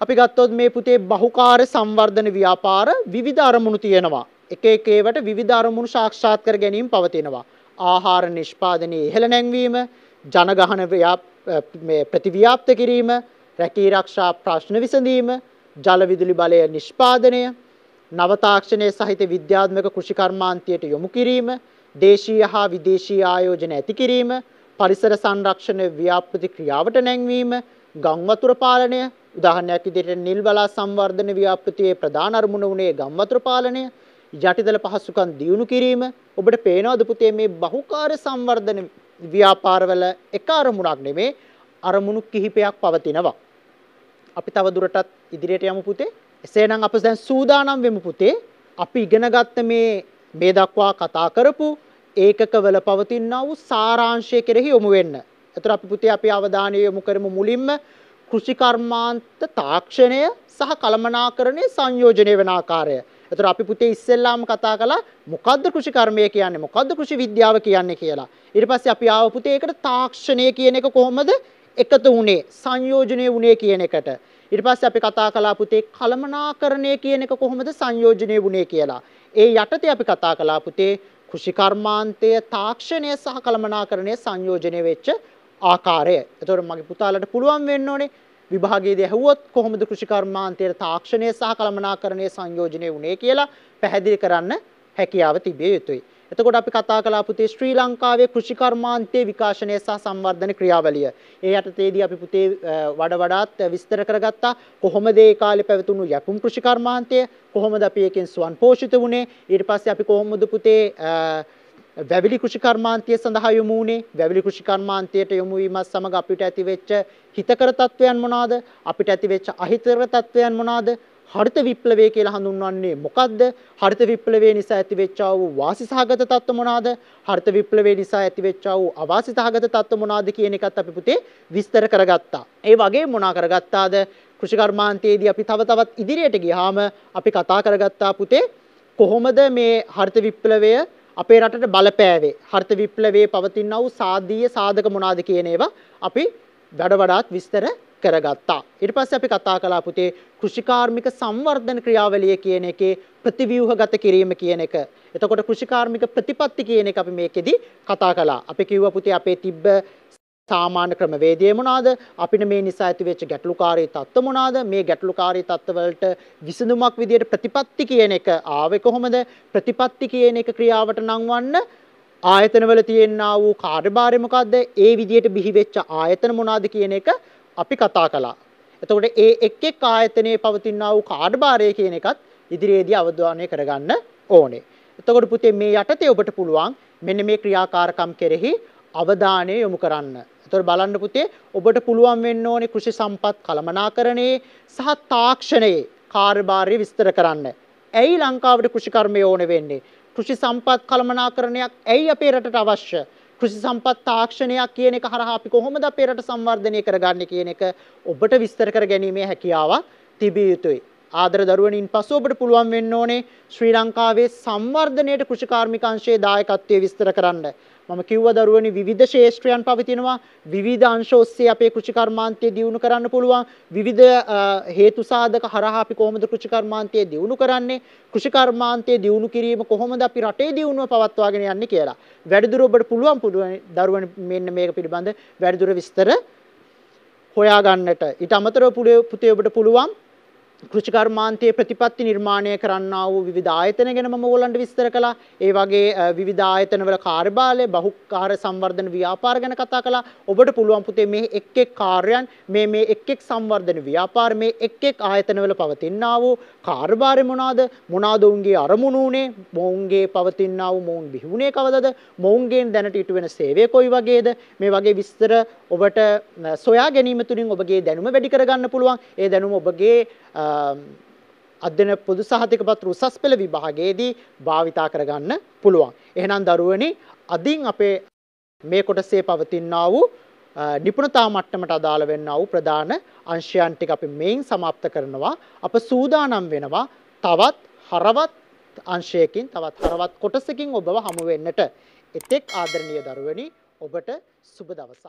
අපි ගත්තොත් මේ පුතේ බහුකාර්ය සංවර්ධන ව්‍යාපාර විවිධ අරමුණු තියෙනවා. එක එක ඒවට විවිධ අරමුණු සාක්ෂාත් කර ගැනීම පවතිනවා. ආහාර නිෂ්පාදනයේ ඉහළ නැංවීම, ජනගහන මේ ප්‍රතිව්‍යාප්ත කිරීම, රැකී ආරක්ෂා ප්‍රශ්න විසඳීම, ජල විදුලි බලය නිෂ්පාදනය, නව තාක්ෂණය සහිත විද්‍යාත්මක කෘෂිකර්මාන්තයට යොමු කිරීම, දේශීය හා විදේශීය ආයෝජන ඇති කිරීම, පරිසර සංරක්ෂණ ව්‍යාපෘති ක්‍රියාවට නැංවීම, ගංවතුර පාලනය උදාහරණයක් විදිහට නිල් බලා සංවර්ධන ව්‍යාපෘතියේ ප්‍රධාන අරමුණ වුණේ ගම්වතුර පාලනය යටිදල පහසුකම් දියුණු කිරීම ඔබට පේනවද පුතේ මේ බහුකාර්ය සංවර්ධන ව්‍යාපාරවල එක අරමුණක් නෙමේ අරමුණු කිහිපයක් පවතිනවා. අපි තව දුරටත් ඉදිරියට යමු පුතේ. එසේනම් අපි දැන් සූදානම් වෙමු පුතේ. අපි ඉගෙනගත්ත මේ මේ දක්වා කතා කරපු ඒකකවල පවතිනා වූ සාරාංශය කෙරෙහි යොමු වෙන්න. එතකොට අපි පුතේ අපි අවධානය යොමු කරමු මුලින්ම කෘෂිකර්මාන්ත තාක්ෂණය සහ කළමනාකරණය සංයෝජනය වෙන ආකාරය. එතකොට අපි පුතේ ඉස්සෙල්ලාම කතා කළා මොකද්ද කෘෂිකර්මය කියන්නේ මොකද්ද කෘෂි විද්‍යාව කියන්නේ කියලා. ඊට පස්සේ අපි ආව පුතේ ඒකට තාක්ෂණය කියන එක කොහොමද එකතු වුණේ සංයෝජනය වුණේ කියන එකට. ඊට පස්සේ අපි කතා කළා පුතේ කළමනාකරණය කියන එක කොහොමද සංයෝජනය වුණේ කියලා. ඒ යටතේ අපි කතා කළා පුතේ කෘෂිකර්මාන්තය තාක්ෂණය සහ කළමනාකරණය සංයෝජනය වෙච්ච ආකාරය. එතකොට මගේ පුතාලට පුළුවන් වෙන්න ඕනේ විභාගයේදී ඇහුවොත් කොහොමද කෘෂිකර්මාන්තයේ තාක්ෂණය සහ කළමනාකරණයේ සංයෝජනය වුණේ කියලා පැහැදිලි කරන්න හැකියාව තිබිය යුතුයි. එතකොට අපි කතා කළා පුතේ ශ්‍රී ලංකාවේ කෘෂිකර්මාන්තයේ විකාශනය සහ සංවර්ධන ක්‍රියාවලිය. ඒ යටතේදී අපි පුතේ වඩ වඩාත් විස්තර කරගත්තා කොහොමද ඒ කාලේ පැවතුණු යකුම් කෘෂිකර්මාන්තය, කොහොමද අපි එකෙන් ස්වන්පෝෂිත වුණේ, ඊට පස්සේ අපි කොහොමද පුතේ වැවිලි කෘෂිකර්මාන්තය සඳහා යොමු වුණේ වැවිලි කෘෂිකර්මාන්තයට යොමු වීමත් සමග අපිට ඇතිවෙච්ච හිතකර තත්වයන් මොනවාද අපිට ඇතිවෙච්ච අහිතකර තත්වයන් මොනවාද හරිත විප්ලවය කියලා හඳුන්වන්නේ මොකද්ද හරිත විප්ලවය නිසා ඇතිවෙච්චා වූ වාසිසහගත තත්ත්ව මොනවාද හරිත විප්ලවය නිසා ඇතිවෙච්චා වූ අවාසිසහගත තත්ත්ව මොනවාද කියන එකත් අපි පුතේ විස්තර කරගත්තා ඒ වගේ මොනා කරගත්තාද කෘෂිකර්මාන්තයේදී අපි තව තවත් ඉදිරියට ගියාම අපි කතා කරගත්තා පුතේ කොහොමද මේ හරිත විප්ලවය අපේ රටට බලපෑවේ හර්ත විප්ලවයේ පවතිනා වූ සාධීය සාධක මොනවාද කියන ඒවා අපි වැඩ වඩාත් විස්තර කරගත්තා. ඊට පස්සේ අපි කතා කළා පුතේ කෘෂිකාර්මික සංවර්ධන ක්‍රියාවලිය කියන එකේ ප්‍රතිව්‍යුහගත කිරීම කියන එක. එතකොට කෘෂිකාර්මික ප්‍රතිපත්ති කියන එක අපි මේකෙදි කතා කළා. අපි කිව්වා පුතේ අපේ තිබ්බ සාමාන්‍ය ක්‍රමවේදය මොනවාද? අපිට මේ නිසා ඇතිවෙච්ච ගැටලුකාරී தত্ত্ব මොනවාද? මේ ගැටලුකාරී தত্ত্ব වලට විසඳුමක් විදියට ප්‍රතිපත්ති කියන එක ආවේ කොහොමද? ප්‍රතිපත්ති කියන එක ක්‍රියාවට නංවන්න ආයතනවල තියෙනා වූ කාර්යභාරය මොකද්ද? ඒ විදියට බිහිවෙච්ච ආයතන මොනවාද කියන එක අපි කතා කළා. එතකොට ඒ එක් එක් ආයතනයේ පවතිනා වූ කාර්යභාරය කියන එකත් ඉදිරියේදී අවධානය කරගන්න ඕනේ. එතකොට පුතේ මේ යටතේ ඔබට පුළුවන් මෙන්න මේ ක්‍රියාකාරකම් කෙරෙහි අවධානය යොමු කරන්න. ඒතකොට බලන්න පුතේ ඔබට පුළුවන් වෙන්න ඕනේ කෘෂි සම්පත් කළමනාකරණයේ සහ තාක්ෂණයේ කාර්යභාරය විස්තර කරන්න. ඇයි ලංකාවට කෘෂිකර්මය ඕන වෙන්නේ? කෘෂි සම්පත් කළමනාකරණයක් ඇයි අපේ රටට අවශ්‍ය? කෘෂි සම්පත් තාක්ෂණයක් කියන එක හරහා අපි කොහොමද අපේ රට සංවර්ධනය කරගන්නේ කියන එක ඔබට විස්තර කර ගැනීමේ හැකියාවක් තිබිය යුතුයි. ආදර දරුවනින් පසු ඔබට පුළුවන් වෙන්න ඕනේ ශ්‍රී ලංකාවේ සංවර්ධනයේ කෘෂිකාර්මික අංශයේ දායකත්වය විස්තර කරන්න. මම කිව්ව දරුවනි විවිධ ශේෂ්ත්‍රයන් පවතිනවා විවිධ අංශ ඔස්සේ අපේ කෘෂිකර්මාන්තය දියුණු කරන්න පුළුවන් විවිධ හේතු සාධක හරහා අපි කොහොමද කෘෂිකර්මාන්තය දියුණු කරන්නේ කෘෂිකර්මාන්තය දියුණු කිරීම කොහොමද අපි රටේ දියුණුව පවත්වාගෙන යන්නේ කියලා වැඩිදුර ඔබට පුළුවන් පුළුවන් දරුවනි මෙන්න මේක පිළිබඳ වැඩිදුර විස්තර හොයා ගන්නට ඊට අමතරව පුතේ ඔබට පුළුවන් කෘෂිකර්මාන්තයේ ප්‍රතිපත්ති නිර්මාණය කරන්නා වූ විවිධ ආයතන ගැන මම ඕගොල්ලන්ට විස්තර කළා. ඒ වගේ විවිධ ආයතනවල කාර්යබාලය, බහුකාර්ය සංවර්ධන ව්‍යාපාර ගැන කතා කළා. ඔබට පුළුවන් පුතේ මේ එක් එක් කාර්යයන්, මේ මේ එක් එක් සංවර්ධන ව්‍යාපාර මේ එක් එක් ආයතනවල පවතිනා වූ කාර්යභාරය මොනවාද? මොනවාද ඔවුන්ගේ අරමුණු උනේ? මොවුන්ගේ පවතිනා වූ මොවුන් බිහිුනේ කවදද? මොවුන්ගෙන් දැනට ඉටු වෙන සේවය කොයි වගේද? මේ වගේ විස්තර ඔබට සොයා ගැනීම තුලින් ඔබගේ දැනුම වැඩි කරගන්න පුළුවන්. ඒ දැනුම ඔබගේ අධ්‍යන පොදු සහතික පත්‍ර උසස් පෙළ විභාගයේදී භාවිතා කරගන්න පුළුවන්. එහෙනම් දරුවනි අදින් අපේ මේ කොටසේ පවතිනා වූ නිපුණතා මට්ටමට අදාළ වෙන්නා වූ ප්‍රධාන අංශයන් ටික අපි මේන් સમાપ્ત කරනවා. අප සූදානම් වෙනවා තවත් හරවත් අංශයකින් තවත් හරවත් කොටසකින් ඔබව හමු වෙන්නට. එතෙක් ආදරණීය දරුවනි ඔබට සුබ දවසක්.